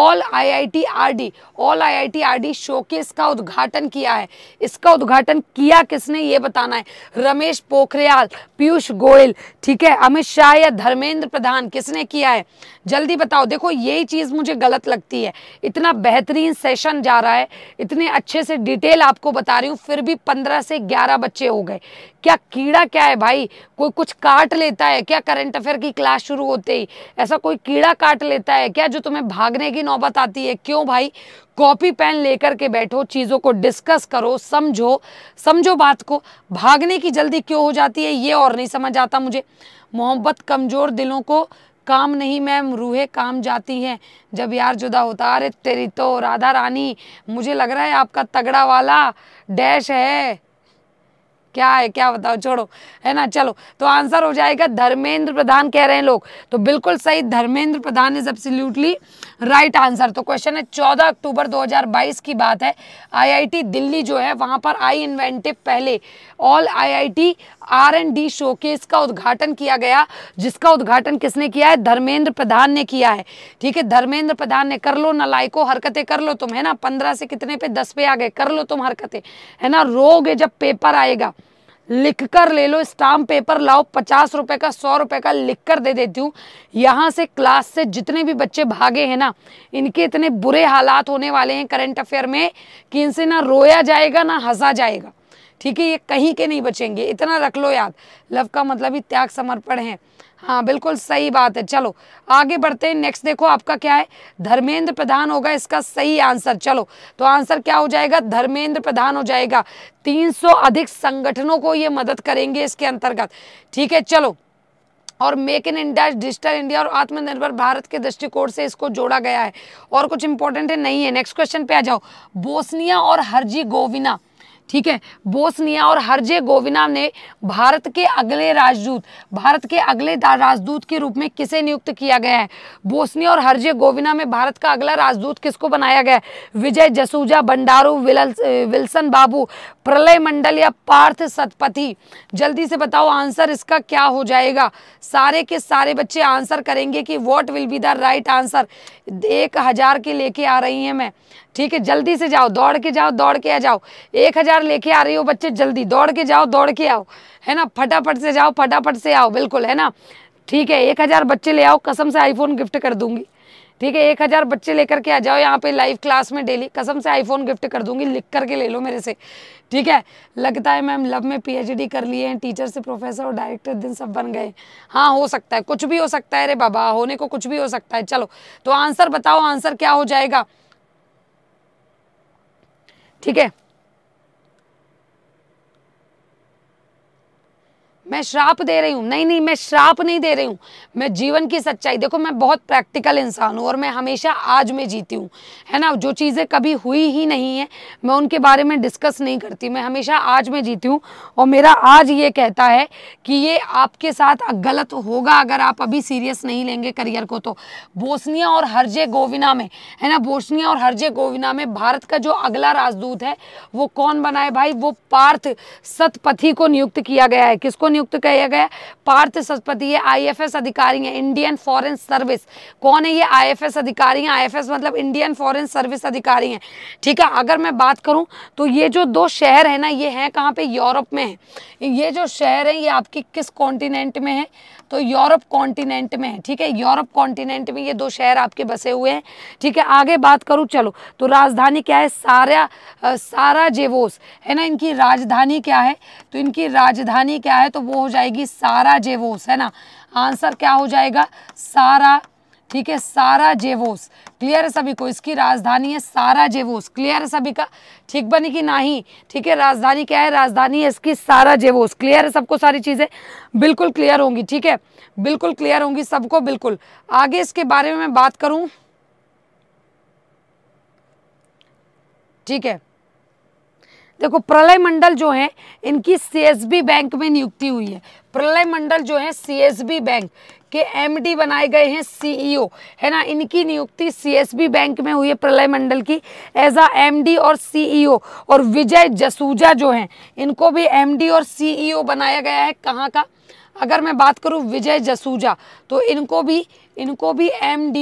all IITRD all IITRD showcase का उद्घाटन किया है इसका उद्घाटन किया किसने ये बताना है रमेश पोखरियाल पीयूष गोयल ठीक है अमित शाह या धर्मेंद्र प्रधान किसने किया है जल्दी बताओ देखो यही चीज़ मुझे गलत लगती है इतना बेहतरीन सेशन जा रहा है इतने अच्छे से डिटेल आपको बता रही हूँ फिर भी पंद्रह से ग्यारह बच्चे हो गए क्या कीड़ा क्या है भाई कोई कुछ काट लेता है क्या करंट अफेयर की क्लास शुरू होते ही ऐसा कोई कीड़ा काट लेता है क्या जो तुम्हें भागने की नौबत आती है क्यों भाई कॉपी पेन लेकर के बैठो चीज़ों को डिस्कस करो समझो समझो बात को भागने की जल्दी क्यों हो जाती है ये और नहीं समझ आता मुझे मोहब्बत कमज़ोर दिलों को काम नहीं मैम रूहे काम जाती हैं जब यार जुदा होता अरे तेरी तो राधा रानी मुझे लग रहा है आपका तगड़ा वाला डैश है क्या है क्या बताओ छोड़ो है ना चलो तो आंसर हो जाएगा धर्मेंद्र प्रधान कह रहे हैं लोग तो बिल्कुल सही Dharmendra Pradhan is absolutely right answer तो क्वेश्चन है 14 अक्टूबर 2022 की बात है आईआईटी दिल्ली जो है वहां पर आई इन्वेंटिव पहले all IIT R and D showcase का उद्घाटन किया गया जिसका उद्घाटन किसने किया है धर्मेंद्र प्रधान ने किया है ठीक है धर्मेंद्र प्रधान ने कर लो लाइको हरकतें कर लो तुम है ना पंद्रह से कितने पे दस पे आ गए कर लो तुम हरकतें है ना रोगे जब पेपर आएगा लिख कर ले लो स्टाम्प पेपर लाओ पचास रुपए का सौ रुपए का लिख कर दे देती हूँ यहाँ से क्लास से जितने भी बच्चे भागे हैं ना इनके इतने बुरे हालात होने वाले हैं करंट अफेयर में कि इनसे ना रोया जाएगा ना हंसा जाएगा ठीक है ये कहीं के नहीं बचेंगे इतना रख लो याद लव का मतलब ही त्याग समर्पण है हाँ बिल्कुल सही बात है चलो आगे बढ़ते हैं नेक्स्ट देखो आपका क्या है धर्मेंद्र प्रधान होगा इसका सही आंसर चलो तो आंसर क्या हो जाएगा धर्मेंद्र प्रधान हो जाएगा 300 अधिक संगठनों को ये मदद करेंगे इसके अंतर्गत ठीक है चलो और make in India digital India और आत्मनिर्भर भारत के दृष्टिकोण से इसको जोड़ा गया है और कुछ इंपॉर्टेंट है नहीं है नेक्स्ट क्वेश्चन पे आ जाओ बोस्निया और हर्जी गोविना ठीक है बोस्निया और हरजे गोविना ने भारत के अगले राजदूत भारत के अगले राजदूत के रूप में किसे नियुक्त किया गया है बोस्निया और हरजे गोविना में भारत का अगला राजदूत किसको बनाया गया है विजय जसूजा बंडारू विल्सन बाबू प्रलय मंडल या पार्थ सतपति जल्दी से बताओ आंसर इसका क्या हो जाएगा सारे के सारे बच्चे आंसर करेंगे कि what will be the right answer एक के लेके आ रही हैं मैं ठीक है जल्दी से जाओ दौड़ के जाओ दौड़ के आ जाओ एक हज़ार लेके आ रही हो बच्चे जल्दी दौड़ के जाओ दौड़ के आओ है ना फटाफट से जाओ फटाफट से आओ बिल्कुल है ना ठीक है एक हज़ार बच्चे ले आओ कसम से आईफोन गिफ्ट कर दूंगी ठीक है एक हज़ार बच्चे लेकर के आ जाओ यहाँ पे लाइव क्लास में डेली कसम से आईफोन गिफ्ट कर दूंगी लिख करके ले लो मेरे से ठीक है लगता है मैम लव में पीएचडी कर लिए हैं टीचर से प्रोफेसर और डायरेक्टर दिन सब बन गए हाँ हो सकता है कुछ भी हो सकता है अरे बाबा होने को कुछ भी हो सकता है चलो तो आंसर बताओ आंसर क्या हो जाएगा ठीक है मैं श्राप दे रही हूँ नहीं नहीं मैं श्राप नहीं दे रही हूँ मैं जीवन की सच्चाई देखो मैं बहुत प्रैक्टिकल इंसान हूँ और मैं हमेशा आज में जीती हूँ है ना जो चीज़ें कभी हुई ही नहीं है मैं उनके बारे में डिस्कस नहीं करती मैं हमेशा आज में जीती हूँ और मेरा आज ये कहता है कि ये आपके साथ गलत होगा अगर आप अभी सीरियस नहीं लेंगे करियर को तो बोसनिया और हरजे गोविना में है ना बोसनिया और हरजे गोविना में भारत का जो अगला राजदूत है वो कौन बना है भाई वो पार्थ सतपथी को नियुक्त किया गया है किसको नियुक्त नियुक्त किया गया पार्थ सतपति ये आईएफएस अधिकारी हैं इंडियन फॉरेन सर्विस कौन है ये आईएफएस अधिकारी हैं आईएफएस मतलब इंडियन फॉरेन सर्विस अधिकारी हैं ठीक है अगर मैं बात करूं तो ये जो दो शहर है ना ये हैं कहाँ पे यूरोप में है ये जो शहर है ये आपकी किस कॉन्टिनेंट में है तो यूरोप कॉन्टिनेंट में है ठीक है यूरोप कॉन्टिनेंट में ये दो शहर आपके बसे हुए हैं ठीक है आगे बात करूँ चलो तो राजधानी क्या है सारा सारा जेवोस है ना इनकी राजधानी क्या है तो इनकी राजधानी क्या है तो वो हो जाएगी सारा जेवोस है ना आंसर क्या हो जाएगा सारा ठीक है सारा जेवोस क्लियर है सभी को इसकी राजधानी है सारा जेवोस क्लियर है सभी का ठीक बनी कि नहीं ठीक है राजधानी क्या है राजधानी है इसकी सारा जेवोस क्लियर है सबको सारी चीज़ें बिल्कुल क्लियर होंगी ठीक है बिल्कुल क्लियर होंगी सबको बिल्कुल आगे इसके बारे में मैं बात करूँ ठीक है देखो प्रलय मंडल जो है इनकी सीएसबी बैंक में नियुक्ति हुई है प्रलय मंडल जो है सीएसबी बैंक के एमडी बनाए गए हैं सीईओ e है ना इनकी नियुक्ति सीएसबी बैंक में हुई है प्रलय मंडल की एज आ एमडी और सीईओ e और विजय जसूजा जो हैं इनको भी एमडी और सीईओ e बनाया गया है कहाँ का अगर मैं बात करूँ विजय जसूजा तो इनको भी इनको भी एम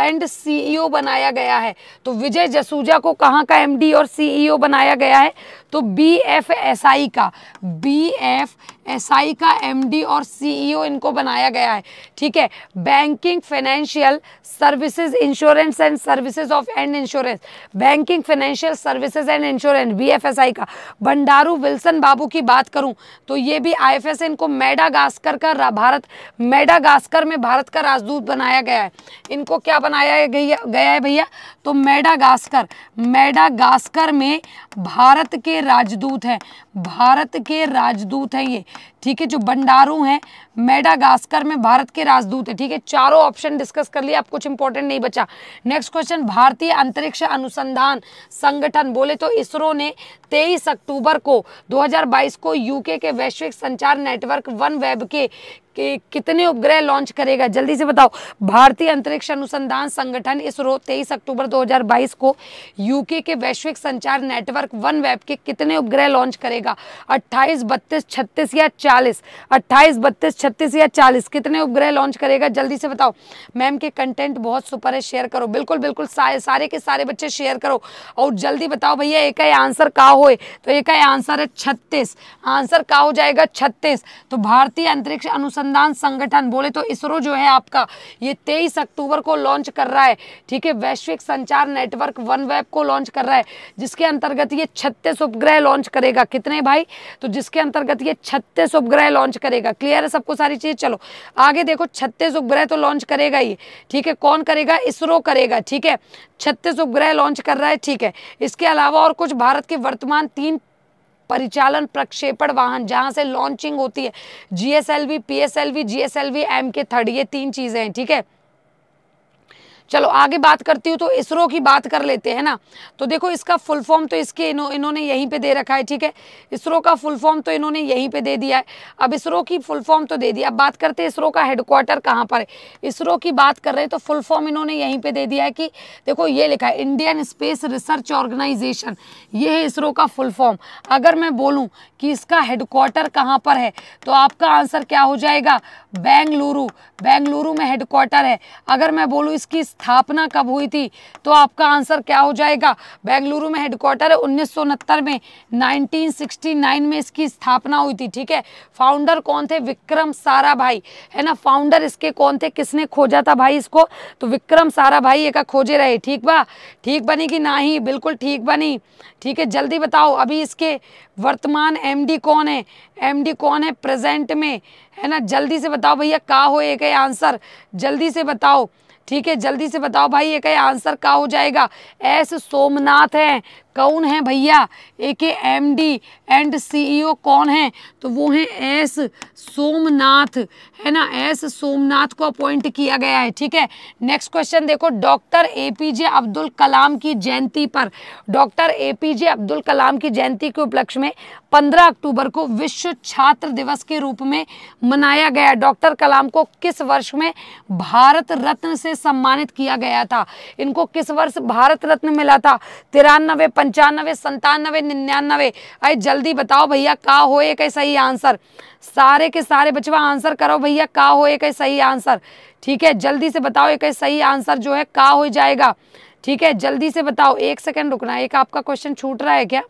एंड सीईओ बनाया गया है तो विजय जसूजा को कहाँ का एमडी और सीईओ बनाया गया है तो बीएफएसआई का बीएफ एसआई का एमडी और सीईओ e इनको बनाया गया है ठीक है banking financial services insurance and services of and insurance banking financial services and insurance BFSI का बंडारू विल्सन बाबू की बात करूं तो ये भी आईएफएस इनको मेडागास्कर का भारत मेडागास्कर में भारत का राजदूत बनाया गया है इनको क्या बनाया गया है भैया तो मेडागास्कर मेडागास्कर में भारत के राजदूत हैं भारत के राजदूत हैं ये ठीक है जो बंडारू हैं मेडागास्कर में भारत के राजदूत है ठीक है चारों ऑप्शन डिस्कस कर लिया अब कुछ इंपॉर्टेंट नहीं बचा नेक्स्ट क्वेश्चन भारतीय अंतरिक्ष अनुसंधान संगठन बोले तो इसरो ने 23 अक्टूबर को 2022 को यूके के वैश्विक संचार नेटवर्क वन वेब के कि कितने उपग्रह लॉन्च करेगा जल्दी से बताओ भारतीय अंतरिक्ष अनुसंधान संगठन इसरो 23 अक्टूबर 2022 को यूके के वैश्विक संचार नेटवर्क वन वेब के कितने उपग्रह लॉन्च करेगा 28, 32, 36 या 40 28, 32, छत्तीस या चालीस कितने उपग्रह लॉन्च करेगा जल्दी से बताओ मैम के कंटेंट बहुत सुपर है शेयर करो बिल्कुल बिल्कुल सारे सारे के सारे बच्चे शेयर करो और जल्दी बताओ भैया एक आंसर का हो तो एक आंसर है छत्तीस आंसर का हो जाएगा छत्तीस तो भारतीय अंतरिक्ष अनुसंधान संगठन बोले तो इसरो जो है आपका ये तेईस अक्टूबर को लॉन्च कर रहा है ठीक है वैश्विक संचार नेटवर्क वन वेब को लॉन्च कर रहा है जिसके अंतर्गत ये छत्तीस उपग्रह लॉन्च करेगा कितने भाई तो जिसके अंतर्गत ये छत्तीस उपग्रह लॉन्च करेगा क्लियर है सबको आपको सारी चीज़ चलो आगे देखो छत्तीस उपग्रह तो लॉन्च करेगा ही ठीक है कौन करेगा इसरो करेगा ठीक है छत्तीस उपग्रह लॉन्च कर रहा है ठीक है इसके अलावा और कुछ भारत के वर्तमान तीन परिचालन प्रक्षेपण वाहन जहां से लॉन्चिंग होती है GSLV PSLV GSLV M K third ये तीन चीज़ें हैं ठीक है थीके? चलो आगे बात करती हूँ तो इसरो की बात कर लेते हैं ना तो देखो इसका फुल फॉर्म तो इसके इन्हों, इन्होंने यहीं पे दे रखा है ठीक है इसरो का फुल फॉर्म तो इन्होंने यहीं पे दे दिया है अब इसरो की फुल फॉर्म तो दे दिया अब बात करते हैं इसरो का हेडक्वार्टर कहाँ पर है इसरो की बात कर रहे हैं तो फुल फॉर्म इन्होंने यहीं पर दे दिया है कि देखो ये लिखा है इंडियन स्पेस रिसर्च ऑर्गेनाइजेशन ये है इसरो का फुल फॉर्म अगर मैं बोलूँ कि इसका हेडक्वार्टर कहाँ पर है तो आपका आंसर क्या हो जाएगा बेंगलुरु बेंगलुरु में हेडक्वार्टर है अगर मैं बोलूँ इसकी स्थापना कब हुई थी तो आपका आंसर क्या हो जाएगा बेंगलुरु में हेडक्वार्टर है उन्नीस में 1969 में इसकी स्थापना हुई थी ठीक है फाउंडर कौन थे विक्रम सारा भाई है ना फाउंडर इसके कौन थे किसने खोजा था भाई इसको तो विक्रम सारा भाई एक खोजे रहे ठीक बा ठीक बनी कि ना ही बिल्कुल ठीक बनी ठीक है जल्दी बताओ अभी इसके वर्तमान एम कौन है एम कौन है प्रेजेंट में है ना जल्दी से बताओ भैया का एक आंसर जल्दी से बताओ ठीक है जल्दी से बताओ भाई ये कहे आंसर क्या हो जाएगा एस सोमनाथ हैं कौन है भैया ए के एम डी एंड सीईओ कौन है तो वो है एस सोमनाथ है ना एस सोमनाथ को अपॉइंट किया गया है ठीक है नेक्स्ट क्वेश्चन देखो doctor A P J Abdul Kalam की जयंती पर doctor A P J Abdul Kalam की जयंती के उपलक्ष्य में 15 अक्टूबर को विश्व छात्र दिवस के रूप में मनाया गया डॉक्टर कलाम को किस वर्ष में भारत रत्न से सम्मानित किया गया था इनको किस वर्ष भारत रत्न मिला था तिरानवे पंचानवे संतानवे निन्यानवे अरे जल्दी बताओ भैया का हो एक सही आंसर सारे के सारे बचवा आंसर करो भैया का हो एक सही आंसर ठीक है जल्दी से बताओ एक सही आंसर जो है का हो जाएगा ठीक है जल्दी से बताओ एक सेकेंड रुकना एक आपका क्वेश्चन छूट रहा है क्या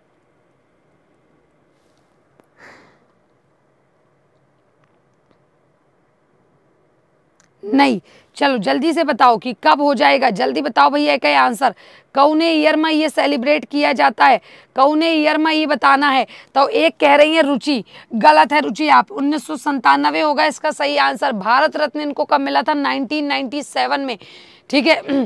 नहीं चलो जल्दी से बताओ कि कब हो जाएगा जल्दी बताओ भैया क्या आंसर कौने ईयर में ये सेलिब्रेट किया जाता है कौने ईयर में ये बताना है तो एक कह रही है रुचि गलत है रुचि आप उन्नीस होगा इसका सही आंसर भारत रत्न इनको कब मिला था 1997 में ठीक है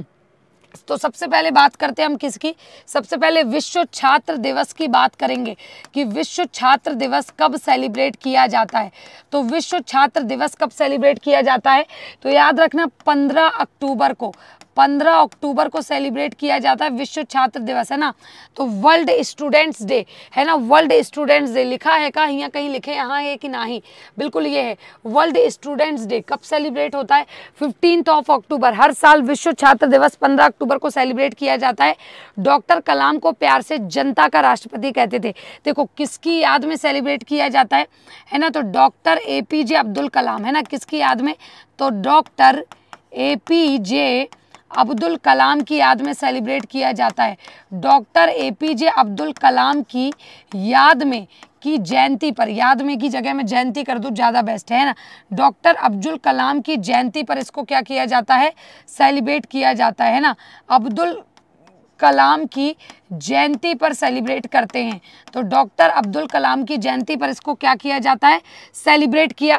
तो सबसे पहले बात करते हैं हम किसकी सबसे पहले विश्व छात्र दिवस की बात करेंगे कि विश्व छात्र दिवस कब सेलिब्रेट किया जाता है तो विश्व छात्र दिवस कब सेलिब्रेट किया जाता है तो याद रखना पंद्रह अक्टूबर को पंद्रह अक्टूबर को सेलिब्रेट किया जाता है विश्व छात्र दिवस है ना तो वर्ल्ड स्टूडेंट्स डे है ना वर्ल्ड स्टूडेंट्स डे लिखा है का यहाँ कहीं लिखे यहाँ है कि नहीं बिल्कुल ये है वर्ल्ड स्टूडेंट्स डे कब सेलिब्रेट होता है फिफ्टीन ऑफ अक्टूबर हर साल विश्व छात्र दिवस पंद्रह अक्टूबर को सेलिब्रेट किया जाता है डॉक्टर कलाम को प्यार से जनता का राष्ट्रपति कहते थे देखो किसकी याद में सेलिब्रेट किया जाता है है ना तो doctor A P J Abdul Kalam है ना किसकी याद में तो doctor A P J Abdul Kalam की याद में सेलिब्रेट किया जाता है डॉक्टर एपीजे अब्दुल कलाम की याद में की जयंती पर याद में की जगह मैं जयंती कर दूँ ज़्यादा बेस्ट है ना डॉक्टर अब्दुल कलाम की जयंती पर इसको क्या किया जाता है सेलिब्रेट किया जाता है ना अब्दुल कलाम की जयंती पर सेलिब्रेट करते हैं तो डॉक्टर अब्दुल कलाम की जयंती पर इसको क्या किया जाता है सेलिब्रेट किया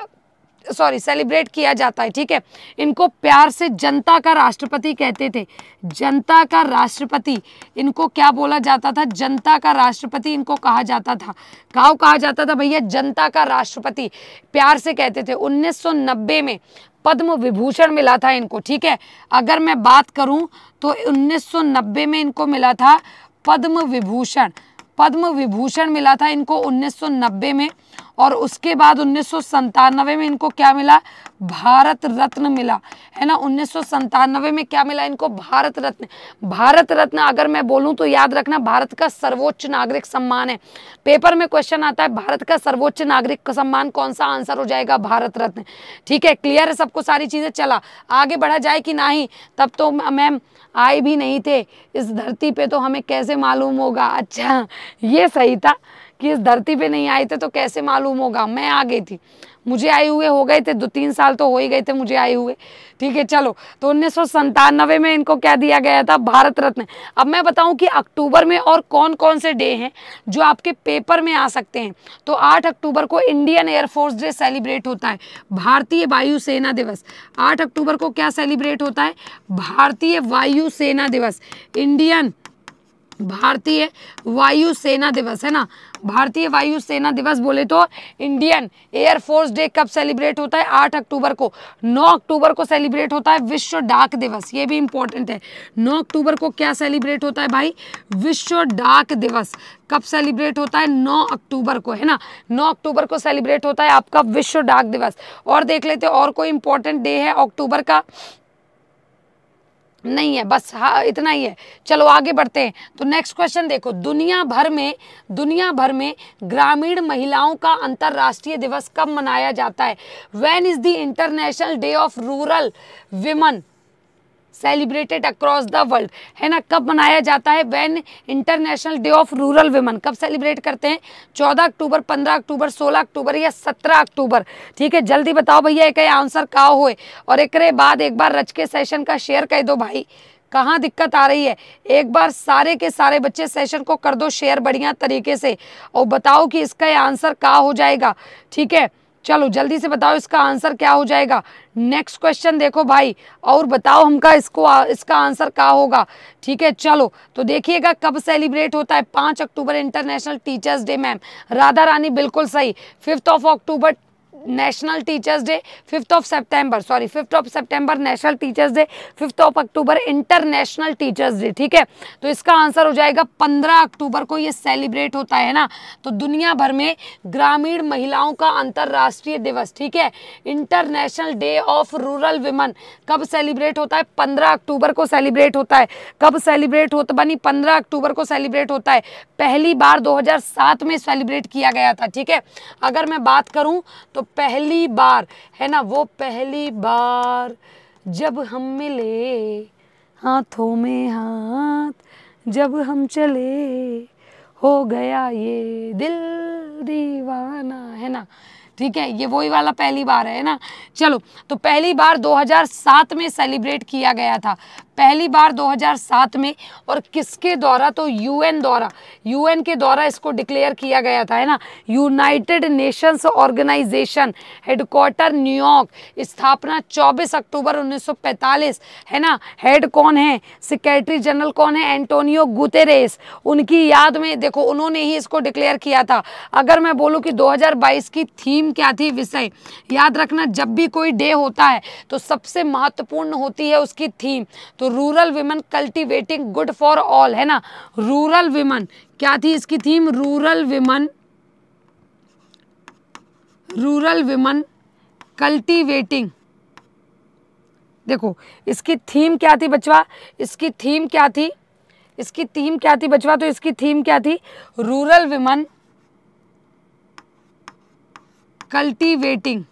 सॉरी सेलिब्रेट किया जाता है ठीक है इनको प्यार से जनता का राष्ट्रपति कहते थे जनता का राष्ट्रपति इनको क्या बोला जाता था जनता का राष्ट्रपति इनको कहा जाता था गाँव कहा जाता था भैया जनता का राष्ट्रपति प्यार से कहते थे 1990 में पद्म विभूषण मिला था इनको ठीक है अगर मैं बात करूं तो 1990 में इनको मिला था पद्म विभूषण पद्म विभूषण मिला था इनको 1990 में और उसके बाद उन्नीस में इनको क्या मिला भारत रत्न मिला है ना उन्नीस में क्या मिला इनको भारत रत्न भारत रत्न अगर मैं बोलूँ तो याद रखना भारत का सर्वोच्च नागरिक सम्मान है पेपर में क्वेश्चन आता है भारत का सर्वोच्च नागरिक सम्मान कौन सा आंसर हो जाएगा भारत रत्न ठीक है क्लियर है सबको सारी चीज़ें चला आगे बढ़ा जाए कि नहीं तब तो मैम आए भी नहीं थे इस धरती पे तो हमें कैसे मालूम होगा अच्छा ये सही था कि इस धरती पे नहीं आए थे तो कैसे मालूम होगा मैं आ गई थी मुझे आए हुए हो गए थे दो तीन साल तो हो ही गए थे मुझे आए हुए ठीक है चलो तो उन्नीस में इनको क्या दिया गया था भारत रत्न अब मैं बताऊं कि अक्टूबर में और कौन कौन से डे हैं जो आपके पेपर में आ सकते हैं तो 8 अक्टूबर को इंडियन एयरफोर्स डे सेलिब्रेट होता है भारतीय वायुसेना दिवस 8 अक्टूबर को क्या सेलिब्रेट होता है भारतीय वायुसेना दिवस इंडियन भारतीय वायुसेना दिवस है ना भारतीय वायुसेना दिवस बोले तो इंडियन एयरफोर्स डे कब सेलिब्रेट होता है आठ अक्टूबर को नौ अक्टूबर को सेलिब्रेट होता है विश्व डाक दिवस ये भी इंपॉर्टेंट है नौ अक्टूबर को क्या सेलिब्रेट होता है भाई विश्व डाक दिवस कब सेलिब्रेट होता है नौ अक्टूबर को है ना नौ अक्टूबर को सेलिब्रेट होता है आपका विश्व डाक दिवस और देख लेते और कोई इंपॉर्टेंट डे है अक्टूबर का नहीं है बस हाँ इतना ही है चलो आगे बढ़ते हैं तो नेक्स्ट क्वेश्चन देखो दुनिया भर में दुनिया भर में ग्रामीण महिलाओं का अंतर्राष्ट्रीय दिवस कब मनाया जाता है when is the international day of rural women celebrated across the world है ना कब मनाया जाता है when international day of rural women कब सेलिब्रेट करते हैं चौदह अक्टूबर पंद्रह अक्टूबर सोलह अक्टूबर या सत्रह अक्टूबर ठीक है जल्दी बताओ भैया एक आंसर का होए और एक बाद एक बार रच के सेशन का शेयर कह दो भाई कहाँ दिक्कत आ रही है एक बार सारे के सारे बच्चे सेशन को कर दो शेयर बढ़िया तरीके से और बताओ कि इसका आंसर का हो जाएगा ठीक है चलो जल्दी से बताओ इसका आंसर क्या हो जाएगा नेक्स्ट क्वेश्चन देखो भाई और बताओ हमका इसको इसका आंसर क्या होगा ठीक है चलो तो देखिएगा कब सेलिब्रेट होता है पाँच अक्टूबर international teachers day ma'am Radha Rani बिल्कुल सही fifth of October national teachers day fifth of September sorry fifth of September national teachers day fifth of October international teachers day ठीक है तो इसका आंसर हो जाएगा पंद्रह अक्टूबर को ये सेलिब्रेट होता है ना तो दुनिया भर में ग्रामीण महिलाओं का अंतर्राष्ट्रीय दिवस ठीक है international day of rural women कब सेलिब्रेट होता है पंद्रह अक्टूबर को सेलिब्रेट होता है कब सेलिब्रेट होता बनी पंद्रह अक्टूबर को सेलिब्रेट होता है पहली बार 2007 में सेलिब्रेट किया गया था ठीक है अगर मैं बात करूं तो पहली बार है ना वो पहली बार जब हम मिले हाथों में हाथ जब हम चले हो गया ये दिल दीवाना है ना ठीक है ये वही वाला पहली बार है ना चलो तो पहली बार 2007 में सेलिब्रेट किया गया था पहली बार 2007 में और किसके द्वारा तो यूएन द्वारा यूएन के द्वारा इसको डिक्लेयर किया गया था है ना United Nations organization headquarter New York स्थापना 24 अक्टूबर 1945 है ना हेड कौन है सेक्रेटरी जनरल कौन है एंटोनियो गुतेरेस उनकी याद में देखो उन्होंने ही इसको डिक्लेयर किया था अगर मैं बोलूँ कि दो की थीम क्या थी विषय याद रखना जब भी कोई डे होता है तो सबसे महत्वपूर्ण होती है उसकी थीम तो rural women cultivating good for all है ना रूरल वीमन क्या थी इसकी theme rural women rural women cultivating देखो इसकी थीम क्या थी बचवा इसकी थीम क्या थी इसकी थीम क्या थी बचवा तो इसकी थीम क्या थी rural women cultivating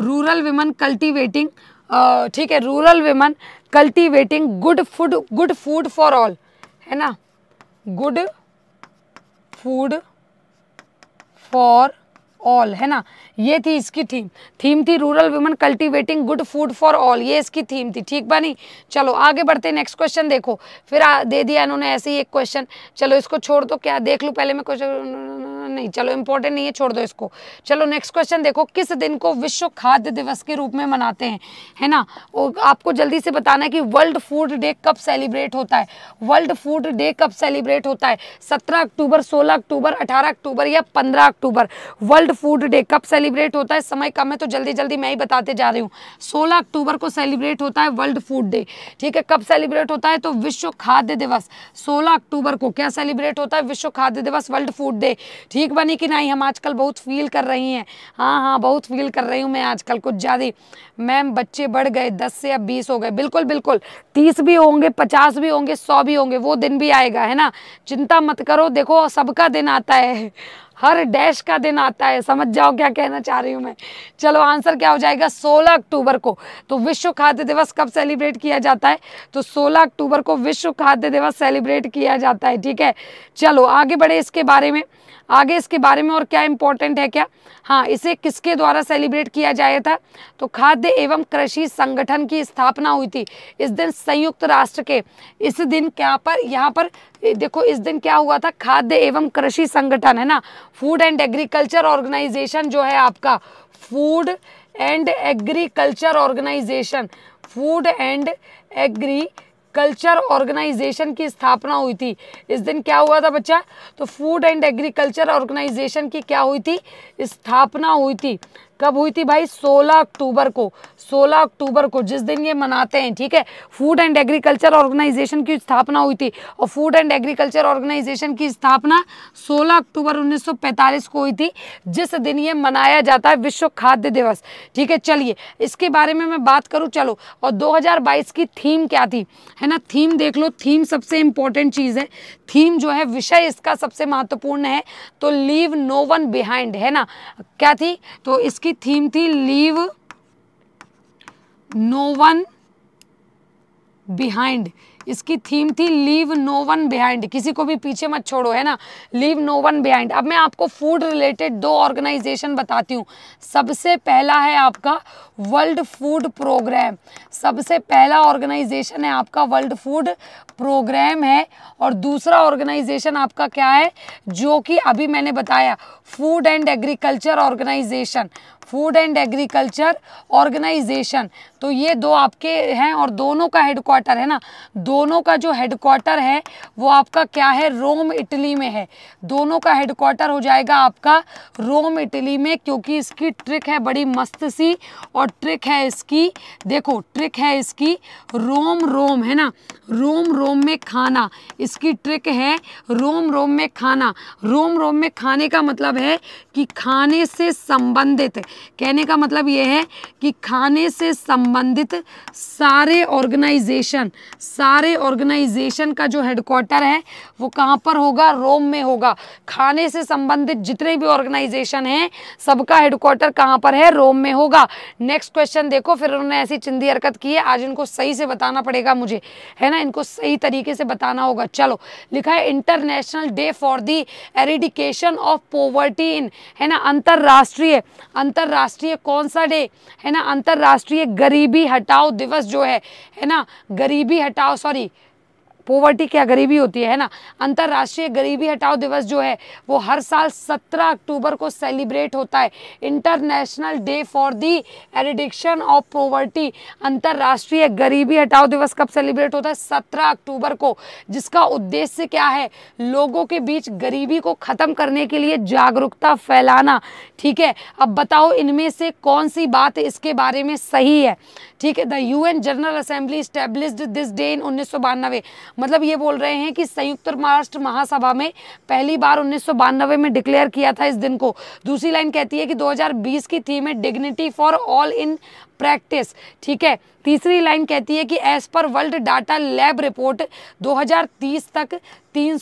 rural women cultivating ठीक है rural women cultivating good food good food for all है ना गुड फूड फॉर ऑल है ना ये थी इसकी थीम थीम थी rural women cultivating good food for all ये इसकी थीम थी ठीक बनी चलो आगे बढ़ते नेक्स्ट क्वेश्चन देखो फिर आ, दे दिया इन्होंने ऐसे ही एक क्वेश्चन चलो इसको छोड़ दो क्या देख लूँ पहले मैं क्वेश्चन नहीं चलो इम्पोर्टेंट नहीं है छोड़ दो इसको चलो नेक्स्ट क्वेश्चन देखो किस दिन को विश्व खाद्य दिवस के रूप में मनाते हैं है ना और आपको जल्दी से बताना है कि वर्ल्ड फूड डे कब सेलिब्रेट होता है वर्ल्ड फूड डे कब सेलिब्रेट होता है सत्रह अक्टूबर सोलह अक्टूबर अठारह अक्टूबर या पंद्रह अक्टूबर वर्ल्ड फूड डे कब सेलिब्रेट होता है समय कम है तो जल्दी जल्दी मैं ही बताते जा रही हूँ सोलह अक्टूबर को सेलिब्रेट होता है वर्ल्ड फूड डे ठीक है कब सेलिब्रेट होता है तो विश्व खाद्य दिवस सोलह अक्टूबर को क्या सेलिब्रेट होता है विश्व खाद्य दिवस वर्ल्ड फूड डे ठीक बनी कि नहीं हम आजकल बहुत फील कर रही हैं हाँ हाँ बहुत फील कर रही हूँ मैं आजकल कुछ ज़्यादा मैम बच्चे बढ़ गए दस से अब बीस हो गए बिल्कुल बिल्कुल तीस भी होंगे पचास भी होंगे सौ भी होंगे वो दिन भी आएगा है ना चिंता मत करो देखो सबका दिन आता है हर डैश का दिन आता है समझ जाओ क्या कहना चाह रही हूँ मैं चलो आंसर क्या हो जाएगा 16 अक्टूबर को तो विश्व खाद्य दिवस कब सेलिब्रेट किया जाता है तो 16 अक्टूबर को विश्व खाद्य दिवस सेलिब्रेट किया जाता है ठीक है चलो आगे बढ़े इसके बारे में आगे इसके बारे में और क्या इम्पोर्टेंट है क्या हाँ इसे किसके द्वारा सेलिब्रेट किया जाया था तो खाद्य एवं कृषि संगठन की स्थापना हुई थी इस दिन संयुक्त राष्ट्र के इस दिन क्या पर यहाँ पर देखो इस दिन क्या हुआ था खाद्य एवं कृषि संगठन है ना फूड एंड एग्रीकल्चर ऑर्गेनाइजेशन जो है आपका food and agriculture organization food and agriculture organization की स्थापना हुई थी इस दिन क्या हुआ था बच्चा तो फूड एंड एग्रीकल्चर ऑर्गेनाइजेशन की क्या हुई थी स्थापना हुई थी कब हुई थी भाई 16 अक्टूबर को 16 अक्टूबर को जिस दिन ये मनाते हैं ठीक है फूड एंड एग्रीकल्चर ऑर्गेनाइजेशन की स्थापना हुई थी और फूड एंड एग्रीकल्चर ऑर्गेनाइजेशन की स्थापना 16 अक्टूबर 1945 को हुई थी जिस दिन ये मनाया जाता है विश्व खाद्य दिवस ठीक है चलिए इसके बारे में मैं बात करूँ चलो और दो की थीम क्या थी है ना थीम देख लो थीम सबसे इम्पोर्टेंट चीज़ है थीम जो है विषय इसका सबसे महत्वपूर्ण है तो लीव नो वन बिहाइंड है ना क्या थी तो इसकी इसकी थीम थी लीव नो वन बिहाइंड इसकी थीम थी लीव नो वन बिहाइंड किसी को भी पीछे मत छोड़ो है ना लीव नो वन बिहाइंड अब मैं आपको फूड रिलेटेड दो ऑर्गेनाइजेशन बताती हूँ सबसे पहला है आपका वर्ल्ड फूड प्रोग्राम सबसे पहला ऑर्गेनाइजेशन है आपका वर्ल्ड फूड प्रोग्राम है और दूसरा ऑर्गेनाइजेशन आपका क्या है जो कि अभी मैंने बताया food and agriculture organization food and agriculture organization तो ये दो आपके हैं और दोनों का हेडक्वार्टर है ना दोनों का जो हेडक्वार्टर है वो आपका क्या है रोम इटली में है दोनों का हेडक्वार्टर हो जाएगा आपका रोम इटली में क्योंकि इसकी ट्रिक है बड़ी मस्त सी और और ट्रिक है इसकी देखो ट्रिक है इसकी रोम रोम है ना रोम रोम में खाना इसकी ट्रिक है रोम रोम में खाना रोम रोम में खाने का मतलब है कि खाने से संबंधित कहने का मतलब ये है कि खाने से संबंधित सारे ऑर्गेनाइजेशन सारे ऑर्गेनाइजेशन का जो हेडक्वार्टर है वो कहाँ पर होगा रोम में होगा खाने से संबंधित जितने भी ऑर्गेनाइजेशन हैं सबका हेडक्वार्टर कहाँ पर है रोम में होगा नेक्स्ट नेक्स्ट क्वेश्चन देखो फिर उन्होंने ऐसी चिंदी हरकत की है आज इनको सही से बताना पड़ेगा मुझे है ना इनको सही तरीके से बताना होगा चलो लिखा है international day for the eradication of poverty in है ना अंतर्राष्ट्रीय अंतर्राष्ट्रीय कौन सा डे है ना अंतर्राष्ट्रीय गरीबी हटाओ दिवस जो है है ना गरीबी हटाओ सॉरी पोवर्टी क्या गरीबी होती है ना अंतर्राष्ट्रीय गरीबी हटाओ दिवस जो है वो हर साल 17 अक्टूबर को सेलिब्रेट होता है international day for the addiction of poverty अंतर्राष्ट्रीय गरीबी हटाओ दिवस कब सेलिब्रेट होता है सत्रह अक्टूबर को जिसका उद्देश्य क्या है लोगों के बीच गरीबी को ख़त्म करने के लिए जागरूकता फैलाना ठीक है अब बताओ इनमें से कौन सी बात इसके बारे में सही है ठीक है the UN general assembly establish this day in उन्नीस मतलब ये बोल रहे हैं कि संयुक्त राष्ट्र महासभा में पहली बार उन्नीस में डिक्लेयर किया था इस दिन को दूसरी लाइन कहती है कि 2020 की थीम है dignity for all in practice ठीक है तीसरी लाइन कहती है कि as per world data lab report 2030 तक तीन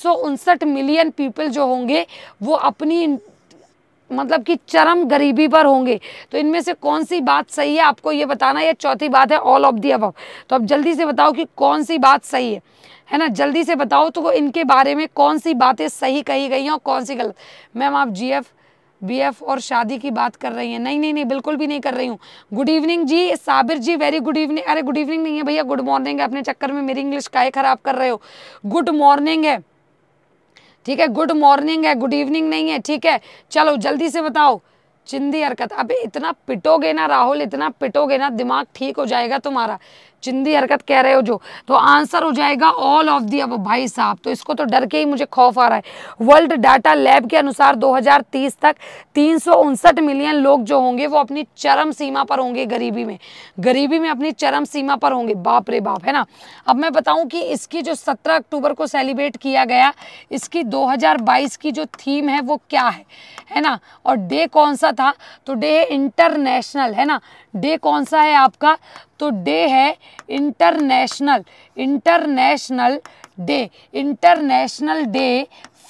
मिलियन पीपल जो होंगे वो अपनी मतलब कि चरम गरीबी पर होंगे तो इनमें से कौन सी बात सही है आपको ये बताना यह चौथी बात है ऑल ऑफ दी अब तो अब जल्दी से बताओ कि कौन सी बात सही है है ना जल्दी से बताओ तो इनके बारे में कौन सी बातें सही कही गई हैं और कौन सी गलत मैम आप जी एफ बी एफ और शादी की बात कर रही हैं नहीं नहीं नहीं बिल्कुल भी नहीं कर रही हूँ good evening ji Sabir ji very good evening अरे गुड इवनिंग नहीं है भैया गुड मॉर्निंग है अपने चक्कर में मेरी इंग्लिश काय ख़राब कर रहे हो गुड मॉर्निंग है ठीक है गुड मॉर्निंग है गुड इवनिंग नहीं है ठीक है चलो जल्दी से बताओ चिंदी हरकत अबे इतना पिटोगे ना राहुल इतना पिटोगे ना दिमाग ठीक हो जाएगा तुम्हारा चिंदी हरकत कह रहे हो जो तो आंसर हो जाएगा ऑल ऑफ दी अब भाई साहब तो इसको तो डर के ही मुझे खौफ आ रहा है वर्ल्ड डाटा लैब के अनुसार 2030 तक तीन मिलियन लोग जो होंगे वो अपनी चरम सीमा पर होंगे गरीबी में गरीबी में अपनी चरम सीमा पर होंगे बाप रे बाप है ना अब मैं बताऊं कि इसकी जो 17 अक्टूबर को सेलिब्रेट किया गया इसकी दो की जो थीम है वो क्या है है ना और डे कौन सा था तो डे है इंटरनेशनल है ना डे कौन सा है आपका तो डे है international international day international day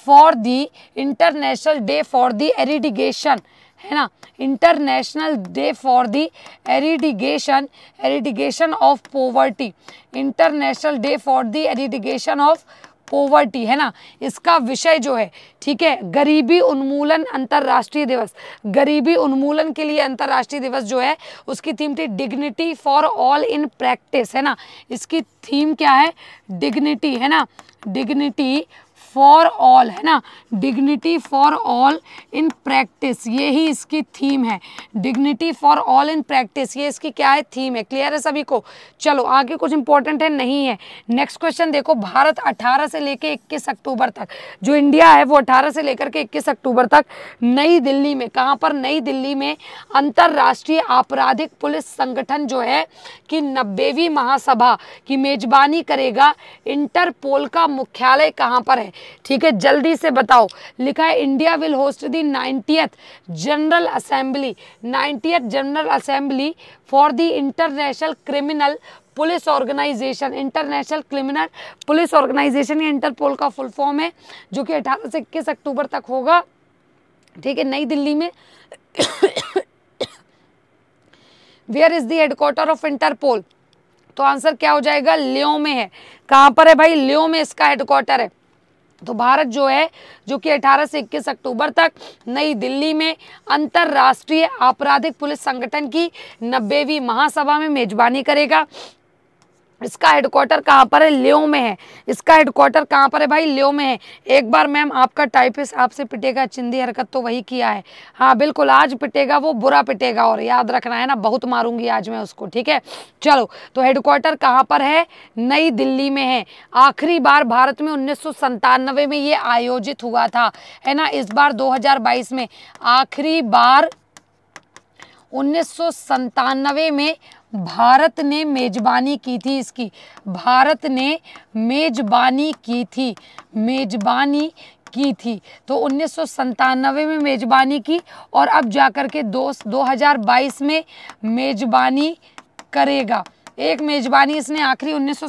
for the international day for the eradication है ना international day for the eradication eradication of poverty international day for the eradication of poverty है ना इसका विषय जो है ठीक है गरीबी उन्मूलन अंतर्राष्ट्रीय दिवस गरीबी उन्मूलन के लिए अंतर्राष्ट्रीय दिवस जो है उसकी थीम थी dignity for all in practice है ना इसकी थीम क्या है डिग्निटी है ना डिग्निटी फॉर ऑल है ना dignity for all in practice ये ही इसकी थीम है dignity for all in practice ये इसकी क्या है थीम है क्लियर है सभी को चलो आगे कुछ इंपॉर्टेंट है नहीं है नेक्स्ट क्वेश्चन देखो भारत 18 से लेकर 21 अक्टूबर तक जो इंडिया है वो 18 से लेकर के 21 अक्टूबर तक नई दिल्ली में कहाँ पर नई दिल्ली में अंतर्राष्ट्रीय आपराधिक पुलिस संगठन जो है कि नब्बेवीं महासभा की मेजबानी करेगा इंटरपोल का मुख्यालय कहाँ पर है ठीक है जल्दी से बताओ लिखा है India will host the ninetieth general assembly ninetieth general assembly for the international criminal police organization international criminal police organization या इंटरपोल का फुल फॉर्म है जो कि अठारह से इक्कीस अक्टूबर तक होगा ठीक है नई दिल्ली में where is the headquarter of Interpol तो आंसर क्या हो जाएगा लियो में है कहां पर है भाई लियो में इसका हेडक्वार्टर है तो भारत जो है जो कि 18 से 21 अक्टूबर तक नई दिल्ली में अंतर्राष्ट्रीय आपराधिक पुलिस संगठन की नब्बेवी महासभा में मेजबानी करेगा इसका हेडक्वार्टर कहाँ पर है लियो में है इसका हेडक्वार्टर कहाँ पर है भाई लियो में है एक बार मैम आपका टाइपिस आपसे पिटेगा चिंदी हरकत तो वही किया है हाँ बिल्कुल आज पिटेगा वो बुरा पिटेगा और याद रखना है ना बहुत मारूंगी आज मैं उसको ठीक है चलो तो हेडक्वार्टर कहाँ पर है नई दिल्ली में है आखिरी बार भारत में उन्नीस में ये आयोजित हुआ था है ना इस बार दो में आखिरी बार उन्नीस में भारत ने मेजबानी की थी इसकी भारत ने मेजबानी की थी मेजबानी की थी तो उन्नीस में मेज़बानी की और अब जाकर के दो 2022 में मेज़बानी करेगा एक मेजबानी इसने आखिरी उन्नीस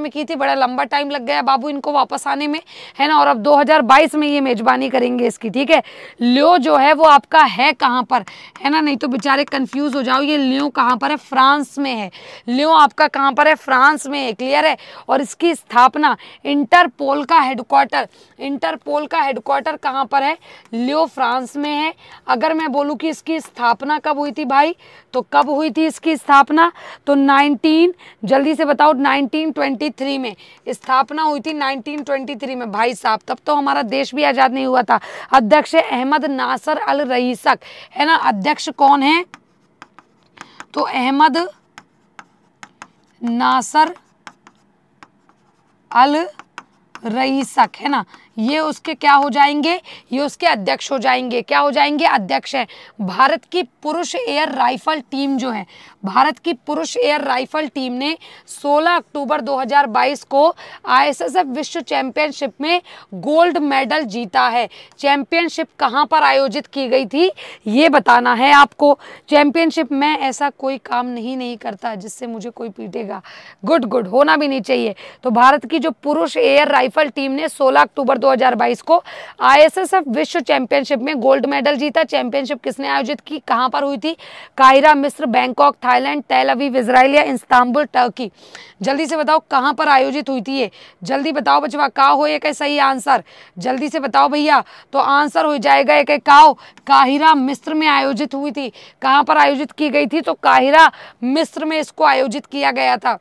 में की थी बड़ा लंबा टाइम लग गया बाबू इनको वापस आने में है ना और अब 2022 में ये मेजबानी करेंगे इसकी ठीक है ल्यो जो है वो आपका है कहाँ पर है ना नहीं तो बेचारे कन्फ्यूज हो जाओ ये ल्यो कहाँ पर है फ्रांस में है ल्यो आपका कहाँ पर है फ्रांस में है क्लियर है और इसकी स्थापना इंटरपोल का हेडक्वार्टर इंटरपोल का हेडक्वार्टर कहाँ पर है ल्यो फ्रांस में है अगर मैं बोलूँ कि इसकी स्थापना कब हुई थी भाई तो कब हुई थी इसकी स्थापना तो नाइन 19 जल्दी से बताओ 1923 में स्थापना हुई थी 1923 में भाई साहब तब तो हमारा देश भी आज़ाद नहीं हुआ था अध्यक्ष अहमद नासर अल रईसक है ना अध्यक्ष कौन है तो अहमद नासर अल रईसक है ना ये उसके क्या हो जाएंगे ये उसके अध्यक्ष हो जाएंगे क्या हो जाएंगे अध्यक्ष हैं भारत की पुरुष एयर राइफल टीम जो है भारत की पुरुष एयर राइफल टीम ने 16 अक्टूबर 2022 को आईएसएसएफ विश्व चैंपियनशिप में गोल्ड मेडल जीता है चैंपियनशिप कहाँ पर आयोजित की गई थी ये बताना है आपको चैंपियनशिप में ऐसा कोई काम नहीं नहीं करता जिससे मुझे कोई पीटेगा गुड गुड होना भी नहीं चाहिए तो भारत की जो पुरुष एयर राइफल टीम ने सोलह अक्टूबर 2022 को आईएसएसएफ विश्व चैंपियनशिप में गोल्ड मेडल जीता चैंपियनशिप किसने आयोजित की कहां पर हुई थी काहिरा मिस्र Bangkok Thailand Tel Aviv Israel या इस्तांबुल टर्की जल्दी से बताओ कहां पर आयोजित हुई थी ये जल्दी बताओ बचवा का हो एक सही आंसर जल्दी से बताओ भैया तो आंसर हो जाएगा एक काओ काहिरा मिस्र में आयोजित हुई थी कहाँ पर आयोजित की गई थी तो काहिरा मिस्र में इसको आयोजित किया गया था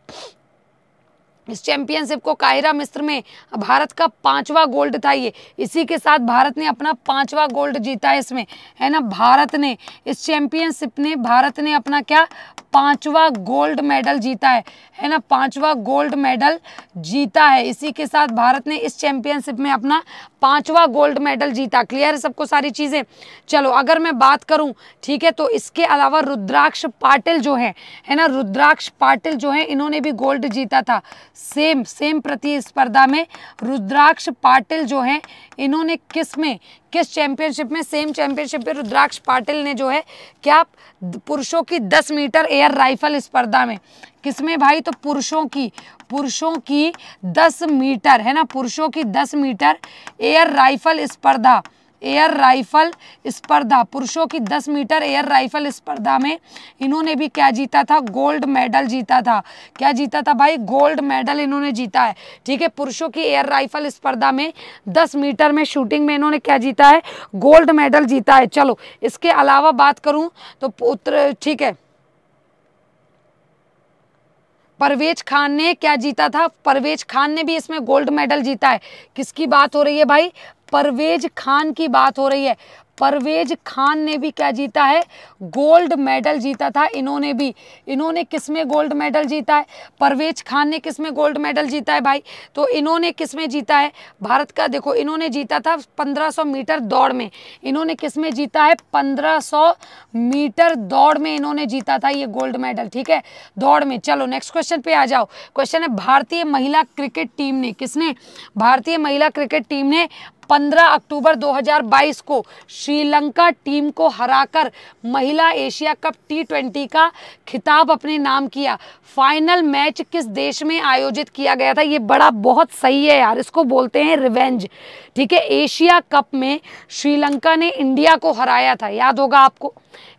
इस चैंपियनशिप को काहिरा मिस्र में भारत का पांचवा गोल्ड था ये इसी के साथ भारत ने अपना पांचवा गोल्ड जीता है इसमें है ना भारत ने इस चैंपियनशिप ने भारत ने अपना क्या पांचवा गोल्ड मेडल जीता है है ना पांचवा गोल्ड मेडल जीता है इसी के साथ भारत ने इस चैंपियनशिप में अपना पांचवा गोल्ड मेडल जीता क्लियर है सबको सारी चीज़ें चलो अगर मैं बात करूं ठीक है तो इसके अलावा रुद्राक्ष पाटिल जो है है ना रुद्राक्ष पाटिल जो है इन्होंने भी गोल्ड जीता था सेम सेम प्रतिस्पर्धा में रुद्राक्ष पाटिल जो है इन्होंने किस में किस चैंपियनशिप में सेम चैंपियनशिप में रुद्राक्ष पाटिल ने जो है क्या पुरुषों की 10 मीटर एयर राइफल स्पर्धा में किसमें भाई तो पुरुषों की पुरुषों की 10 मीटर है ना पुरुषों की 10 मीटर एयर राइफल स्पर्धा एयर राइफल स्पर्धा पुरुषों की 10 मीटर एयर राइफल स्पर्धा में इन्होंने भी क्या जीता था गोल्ड मेडल जीता था क्या जीता था भाई गोल्ड मेडल इन्होंने जीता है ठीक है पुरुषों की एयर राइफल स्पर्धा में 10 मीटर में शूटिंग में इन्होंने क्या जीता है गोल्ड मेडल जीता है चलो इसके अलावा बात करूँ तो पुत्र ठीक है परवेज खान ने क्या जीता था परवेज खान ने भी इसमें गोल्ड मेडल जीता है किसकी बात हो रही है भाई परवेज खान की बात हो रही है परवेज खान ने भी क्या जीता है गोल्ड मेडल जीता था इन्होंने भी इन्होंने किस में गोल्ड मेडल जीता है परवेज खान ने किस में गोल्ड मेडल जीता है भाई तो इन्होंने किस में जीता है भारत का देखो इन्होंने जीता था 1500 मीटर दौड़ में इन्होंने किस में जीता है 1500 मीटर दौड़ में इन्होंने जीता था ये गोल्ड मेडल ठीक है दौड़ में चलो नेक्स्ट क्वेश्चन पे आ जाओ क्वेश्चन है भारतीय महिला क्रिकेट टीम ने किसने भारतीय महिला क्रिकेट टीम ने 15 अक्टूबर 2022 को श्रीलंका टीम को हराकर महिला एशिया कप टी का खिताब अपने नाम किया फाइनल मैच किस देश में आयोजित किया गया था ये बड़ा बहुत सही है यार इसको बोलते हैं रिवेंज ठीक है एशिया कप में श्रीलंका ने इंडिया को हराया था याद होगा आपको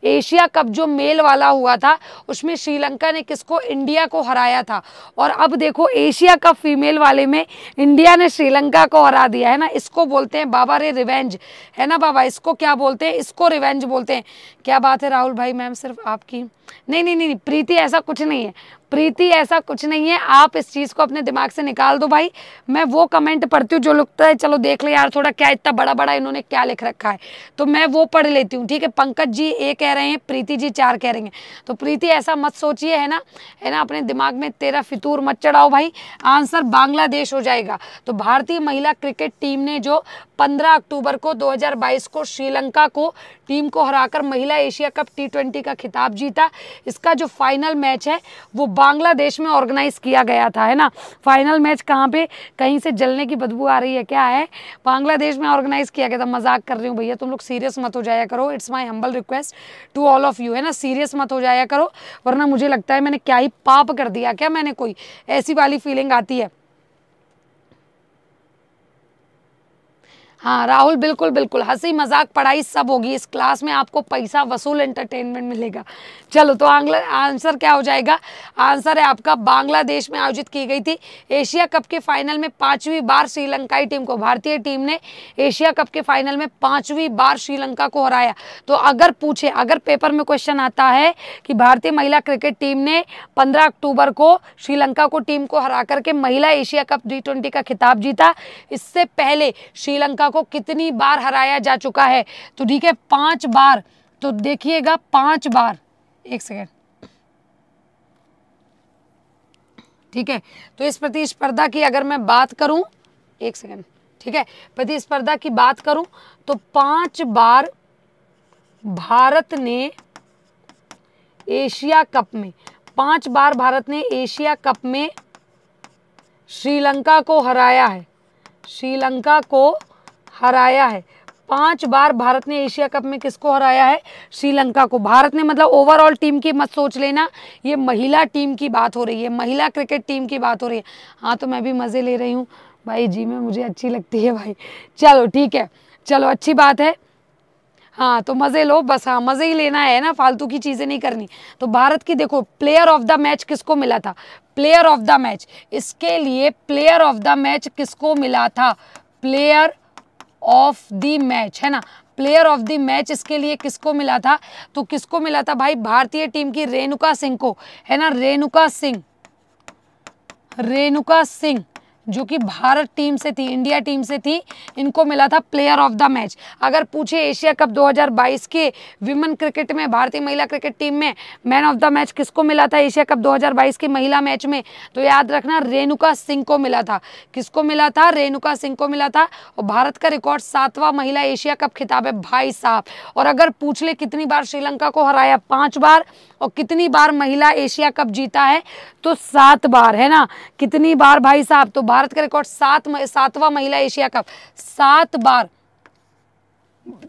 एशिया कप जो मेल वाला हुआ था उसमें श्रीलंका ने किसको इंडिया को हराया था और अब देखो एशिया कप फीमेल वाले में इंडिया ने श्रीलंका को हरा दिया है ना इसको बोलते हैं बाबा रे रिवेंज है ना बाबा इसको क्या बोलते हैं इसको रिवेंज बोलते हैं क्या बात है राहुल भाई मैम सिर्फ आपकी नहीं नहीं नहीं, नहीं प्रीति ऐसा कुछ नहीं है प्रीति ऐसा कुछ नहीं है आप इस चीज़ को अपने दिमाग से निकाल दो भाई मैं वो कमेंट पढ़ती हूँ जो लगता है चलो देख ले यार थोड़ा क्या इतना बड़ा बड़ा इन्होंने क्या लिख रखा है तो मैं वो पढ़ लेती हूँ ठीक है पंकज जी ए कह रहे हैं प्रीति जी चार कह रहे हैं तो प्रीति ऐसा मत सोचिए है ना है ना अपने दिमाग में तेरा फितूर मत चढ़ाओ भाई आंसर बांग्लादेश हो जाएगा तो भारतीय महिला क्रिकेट टीम ने जो 15 अक्टूबर को 2022 को श्रीलंका को टीम को हराकर महिला एशिया कप टी का खिताब जीता इसका जो फाइनल मैच है वो बांग्लादेश में ऑर्गेनाइज किया गया था है ना फाइनल मैच कहाँ पे कहीं से जलने की बदबू आ रही है क्या है बांग्लादेश में ऑर्गेनाइज किया गया था मजाक कर रही हूँ भैया तुम लोग सीरियस मत हो जाया करो it's my humble request to all of you है ना सीरियस मत हो जाया करो वरना मुझे लगता है मैंने क्या ही पाप कर दिया क्या मैंने कोई ऐसी वाली फीलिंग आती है हाँ राहुल बिल्कुल बिल्कुल हंसी मजाक पढ़ाई सब होगी इस क्लास में आपको पैसा वसूल एंटरटेनमेंट मिलेगा चलो तो आंसर क्या हो जाएगा आंसर है आपका बांग्लादेश में आयोजित की गई थी एशिया कप के फाइनल में पांचवी बार श्रीलंकाई टीम को भारतीय टीम ने एशिया कप के फाइनल में पांचवी बार श्रीलंका को हराया तो अगर पूछे अगर पेपर में क्वेश्चन आता है कि भारतीय महिला क्रिकेट टीम ने पंद्रह अक्टूबर को श्रीलंका को टीम को हरा करके महिला एशिया कप टी का खिताब जीता इससे पहले श्रीलंका श्रीलंका को कितनी बार हराया जा चुका है तो ठीक है पांच बार तो देखिएगा पांच बार एक सेकेंड ठीक है तो इस प्रतिस्पर्धा की अगर मैं बात करूं एक सेकेंड ठीक है प्रतिस्पर्धा की बात करूं तो पांच बार भारत ने एशिया कप में पांच बार भारत ने एशिया कप में श्रीलंका को हराया है श्रीलंका को हराया है पांच बार भारत ने एशिया कप में किसको हराया है श्रीलंका को भारत ने मतलब ओवरऑल टीम की मत सोच लेना ये महिला टीम की बात हो रही है महिला क्रिकेट टीम की बात हो रही है हाँ तो मैं भी मज़े ले रही हूँ भाई जी में मुझे अच्छी लगती है भाई चलो ठीक है चलो अच्छी बात है हाँ तो मज़े लो बस हाँ मज़े ही लेना है ना फालतू की चीज़ें नहीं करनी तो भारत की देखो प्लेयर ऑफ द मैच किसको मिला था प्लेयर ऑफ द मैच इसके लिए प्लेयर ऑफ द मैच किसको मिला था प्लेयर ऑफ द मैच है ना प्लेयर ऑफ द मैच इसके लिए किसको मिला था तो किसको मिला था भाई भारतीय टीम की रेणुका सिंह को है ना रेणुका सिंह रेणुका सिंह जो कि भारत टीम से थी इंडिया टीम से थी इनको मिला था प्लेयर ऑफ द मैच अगर पूछे एशिया कप 2022 के विमेन क्रिकेट में भारतीय महिला क्रिकेट टीम में मैन ऑफ द मैच किसको मिला था एशिया कप 2022 के महिला मैच में तो याद रखना रेणुका सिंह को मिला था किसको मिला था रेणुका सिंह को मिला था और भारत का रिकॉर्ड सातवां महिला एशिया कप खिताब है भाई साहब और अगर पूछ ले कितनी बार श्रीलंका को हराया पाँच बार और कितनी बार महिला एशिया कप जीता है तो सात बार है ना कितनी बार भाई साहब तो भारत भारत का रिकॉर्ड सात सातवां महिला एशिया कप सात बार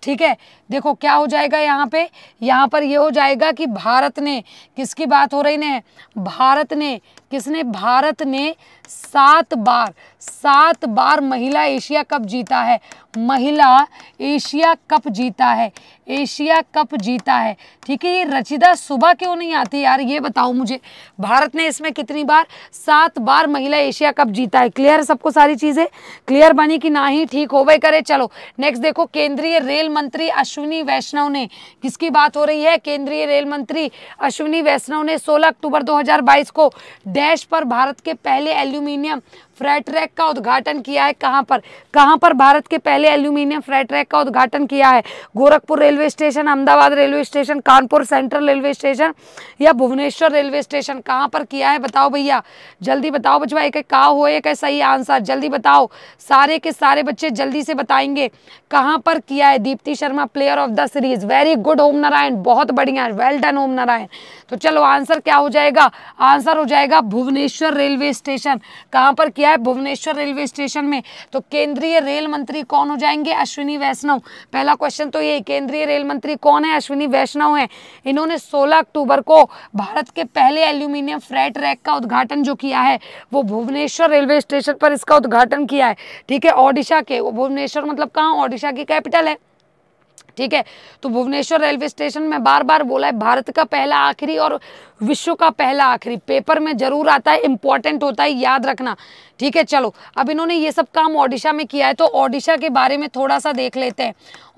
ठीक है देखो क्या हो जाएगा यहाँ पे यहाँ पर ये हो जाएगा कि भारत ने किसकी बात हो रही ने भारत ने किसने भारत ने सात बार सात बार महिला एशिया कप जीता है महिला एशिया कप जीता है एशिया कप जीता है ठीक है ये रचिदा सुबह क्यों नहीं आती यार ये बताओ मुझे भारत ने इसमें कितनी बार सात बार महिला एशिया कप जीता है क्लियर सबको सारी चीज़ें क्लियर बनी कि ना ही ठीक हो गए करे चलो नेक्स्ट देखो केंद्रीय रेल मंत्री अश्विनी वैष्णव ने किसकी बात हो रही है केंद्रीय रेल मंत्री अश्विनी वैष्णव ने सोलह अक्टूबर दो को डैश पर भारत के पहले एल любимыми फ्रेट्रैक का उद्घाटन किया है कहाँ पर कहाँ पर भारत के पहले एल्यूमिनियम फ्रेट्रैक का उद्घाटन किया है Gorakhpur railway station Ahmedabad railway station Kanpur central railway station या भुवनेश्वर रेलवे स्टेशन कहाँ पर किया है बताओ भैया जल्दी बताओ बचवा एक कहा हो एक सही आंसर जल्दी बताओ सारे के सारे बच्चे जल्दी से बताएंगे कहाँ पर किया है Deepti Sharma player of the series very good Om Narayan बहुत बढ़िया वेल डन ओम नारायण तो चलो आंसर क्या हो जाएगा आंसर हो जाएगा भुवनेश्वर रेलवे स्टेशन कहाँ पर किया है भुवनेश्वर रेलवे स्टेशन में तो केंद्रीय रेल मंत्री कौन हो जाएंगे अश्विनी वैष्णव पहला क्वेश्चन तो ये केंद्रीय रेल मंत्री कौन है अश्विनी वैष्णव है इन्होंने सोलह अक्टूबर को भारत के पहले एल्यूमिनियम फ्रेट रैक का उद्घाटन जो किया है वो भुवनेश्वर रेलवे स्टेशन पर इसका उद्घाटन किया है ठीक है ओडिशा के भुवनेश्वर मतलब कहाँ ओडिशा की कैपिटल है ठीक है तो भुवनेश्वर रेलवे स्टेशन में बार बार बोला है भारत का पहला आखिरी और विश्व का पहला आखिरी पेपर में जरूर आता है इंपॉर्टेंट होता है याद रखना ठीक है चलो अब इन्होंने ये सब काम ओडिशा में किया है तो ओडिशा के बारे में थोड़ा सा देख लेते हैं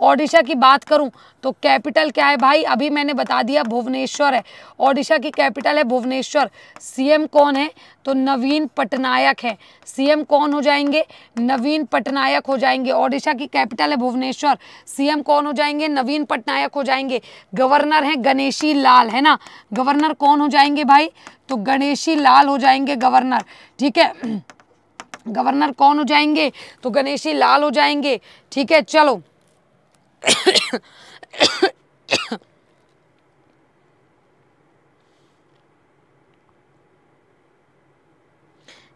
ओडिशा की बात करूं तो कैपिटल क्या है भाई अभी मैंने बता दिया भुवनेश्वर है ओडिशा की कैपिटल है भुवनेश्वर सीएम कौन है तो नवीन पटनायक है सीएम कौन हो जाएंगे नवीन पटनायक हो जाएंगे ओडिशा की कैपिटल है भुवनेश्वर सीएम कौन हो जाएंगे नवीन पटनायक हो जाएंगे गवर्नर हैं गणेशी लाल है ना गवर्नर कौन हो जाएंगे भाई तो गणेशी लाल हो जाएंगे गवर्नर ठीक है गवर्नर कौन हो जाएंगे तो गणेशी लाल हो जाएंगे ठीक है चलो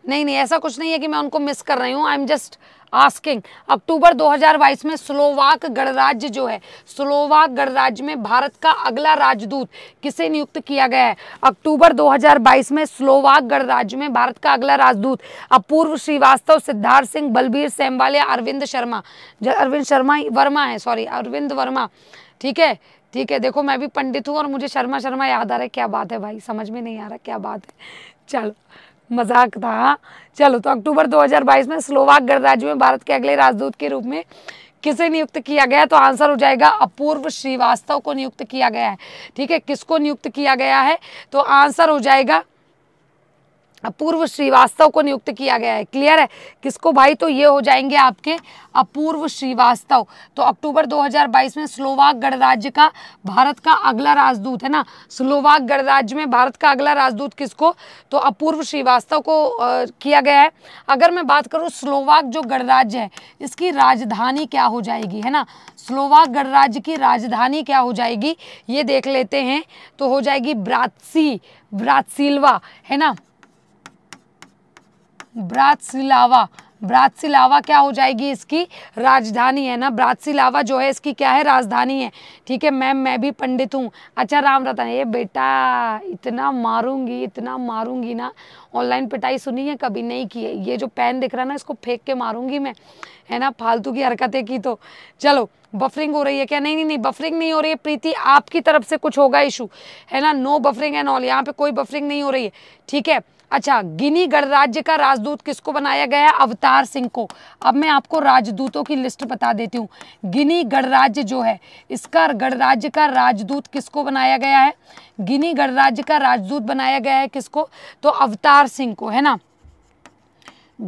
नहीं नहीं ऐसा कुछ नहीं है कि मैं उनको मिस कर रही हूँ आई एम जस्ट आस्किंग अक्टूबर 2022 में स्लोवाक गणराज्य जो है स्लोवाक गणराज्य में भारत का अगला राजदूत किसे नियुक्त किया गया है अक्टूबर 2022 में स्लोवाक गणराज्य में भारत का अगला राजदूत अपूर्व श्रीवास्तव सिद्धार्थ सिंह बलबीर सेमवालिया अरविंद शर्मा अरविंद शर्मा वर्मा है सॉरी अरविंद वर्मा ठीक है ठीक है देखो मैं भी पंडित हूँ और मुझे शर्मा शर्मा याद आ रहा है क्या बात है भाई समझ में नहीं आ रहा क्या बात है चलो मजाक था हाँ। चलो तो अक्टूबर 2022 में स्लोवाक गणराज्य में भारत के अगले राजदूत के रूप में किसे नियुक्त किया गया तो आंसर हो जाएगा अपूर्व श्रीवास्तव को नियुक्त किया गया है ठीक है किसको नियुक्त किया गया है तो आंसर हो जाएगा अपूर्व श्रीवास्तव को नियुक्त किया गया है क्लियर है किसको भाई तो ये हो जाएंगे आपके अपूर्व श्रीवास्तव तो अक्टूबर 2022 में स्लोवाक गणराज्य का भारत का अगला राजदूत है ना स्लोवाक गणराज्य में भारत का अगला राजदूत किसको तो अपूर्व श्रीवास्तव को आ, किया गया है अगर मैं बात करूँ स्लोवाक जो गणराज्य है इसकी राजधानी क्या हो जाएगी है ना स्लोवाक गणराज्य की राजधानी क्या हो जाएगी ये देख लेते हैं तो हो जाएगी ब्रातसी ब्रात्सिल्वा है ना ब्रातसिलावा ब्रातसिलावा क्या हो जाएगी इसकी राजधानी है ना ब्रातसिलावा जो है इसकी क्या है राजधानी है ठीक है मैम मैं भी पंडित हूँ अच्छा राम रतन ये बेटा इतना मारूंगी इतना मारूंगी ना ऑनलाइन पिटाई सुनी है कभी नहीं की है ये जो पेन दिख रहा है ना इसको फेंक के मारूंगी मैं है ना फालतू की हरकतें की तो चलो बफरिंग हो रही है क्या नहीं नहीं नहीं बफरिंग नहीं हो रही है प्रीति आपकी तरफ से कुछ होगा इशू है ना नो बफरिंग एंड ऑल यहाँ पे कोई बफरिंग नहीं हो रही है ठीक है अच्छा गिनी गणराज्य का राजदूत किसको बनाया गया अवतार सिंह को अब मैं आपको राजदूतों की लिस्ट बता देती हूँ गिनी गणराज्य जो है इसका गणराज्य का राजदूत किसको बनाया गया है गिनी गणराज्य का राजदूत बनाया गया है किसको तो अवतार सिंह को है ना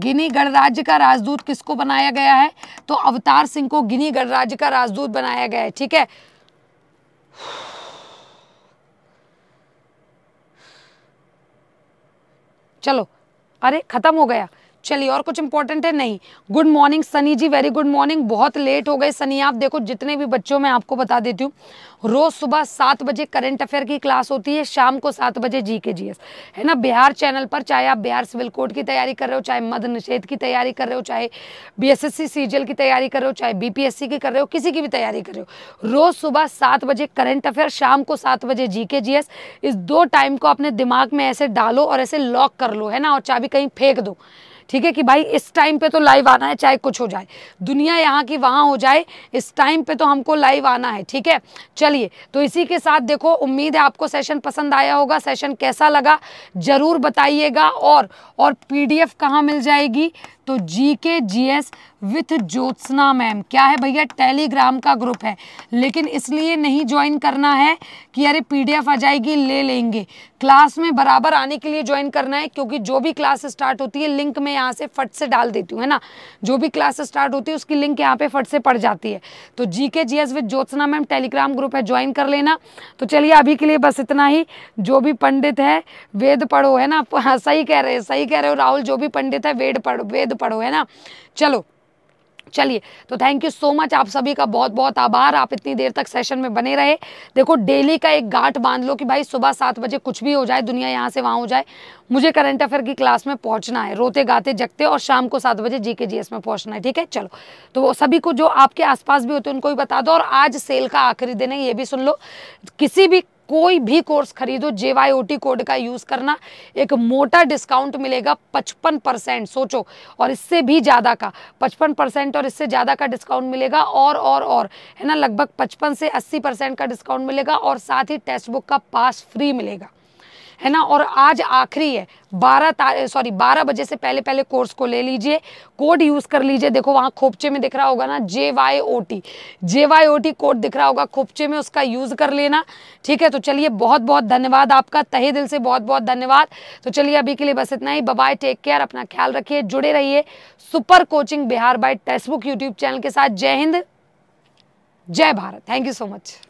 गिनी गणराज्य का राजदूत किसको बनाया गया है तो अवतार सिंह को गिनी गणराज्य का राजदूत बनाया गया है ठीक है चलो अरे ख़त्म हो गया चलिए और कुछ इंपॉर्टेंट है नहीं good morning Sunny ji very good morning बहुत लेट हो गए सनी आप देखो जितने भी बच्चों मैं आपको बता देती हूँ रोज़ सुबह सात बजे करंट अफेयर की क्लास होती है शाम को सात बजे जी के जी एस है ना बिहार चैनल पर चाहे आप बिहार सिविल कोड की तैयारी कर रहे हो चाहे मध निषेध की तैयारी कर रहे हो चाहे बी एस एस सी की तैयारी कर रहे हो चाहे बी पी एस सी की कर रहे हो किसी की भी तैयारी कर रहे हो रोज़ सुबह सात बजे करंट अफेयर शाम को सात बजे जी के जी एस इस दो टाइम को अपने दिमाग में ऐसे डालो और ऐसे लॉक कर लो है ना और चाबी कहीं फेंक दो ठीक है कि भाई इस टाइम पे तो लाइव आना है चाहे कुछ हो जाए दुनिया यहाँ की वहाँ हो जाए इस टाइम पे तो हमको लाइव आना है ठीक है चलिए तो इसी के साथ देखो उम्मीद है आपको सेशन पसंद आया होगा सेशन कैसा लगा ज़रूर बताइएगा और और पीडीएफ कहाँ मिल जाएगी तो G K G S with Jyotsna ma'am क्या है भैया टेलीग्राम का ग्रुप है लेकिन इसलिए नहीं ज्वाइन करना है कि अरे पीडीएफ आ जाएगी ले लेंगे क्लास में बराबर आने के लिए ज्वाइन करना है क्योंकि जो भी क्लास स्टार्ट होती है लिंक मैं यहाँ से फट से डाल देती हूँ है ना जो भी क्लास स्टार्ट होती है उसकी लिंक यहाँ पे फट से पड़ जाती है तो G K G S with Jyotsna ma'am Telegram group है ज्वाइन कर लेना तो चलिए अभी के लिए बस इतना ही जो भी पंडित है वेद पढ़ो है ना हाँ सही कह रहे हैं सही कह रहे हो राहुल जो भी पंडित है वेद पढ़ो वेद पढ़ो है ना चलो चलिए तो थैंक यू सो मच आप सभी का बहुत बहुत आभार आप इतनी देर तक सेशन में बने रहे देखो डेली का एक गांठ बांध लो कि भाई सुबह सात बजे कुछ भी हो जाए दुनिया यहाँ से वहाँ हो जाए मुझे करंट अफेयर की क्लास में पहुँचना है रोते गाते जगते और शाम को सात बजे जीके के जी में पहुँचना है ठीक है चलो तो वो सभी को जो आपके आसपास भी होते हैं उनको भी बता दो और आज सेल का आखिरी दिन है ये भी सुन लो किसी भी कोई भी कोर्स खरीदो जे कोड का यूज़ करना एक मोटा डिस्काउंट मिलेगा पचपन परसेंट सोचो और इससे भी ज़्यादा का पचपन परसेंट और इससे ज़्यादा का डिस्काउंट मिलेगा और और और है ना लगभग पचपन से अस्सी परसेंट का डिस्काउंट मिलेगा और साथ ही टेक्स्ट बुक का पास फ्री मिलेगा है ना और आज आखिरी है बारह सॉरी बारह बजे से पहले पहले कोर्स को ले लीजिए कोड यूज़ कर लीजिए देखो वहाँ खोपचे में दिख रहा होगा ना J Y O T J Y O T code दिख रहा होगा खोपचे में उसका यूज़ कर लेना ठीक है तो चलिए बहुत बहुत धन्यवाद आपका तहे दिल से बहुत बहुत धन्यवाद तो चलिए अभी के लिए बस इतना ही बबाय टेक केयर अपना ख्याल रखिए जुड़े रहिए super coaching Bihar by textbook YouTube channel के साथ जय हिंद जय Bharat thank you so much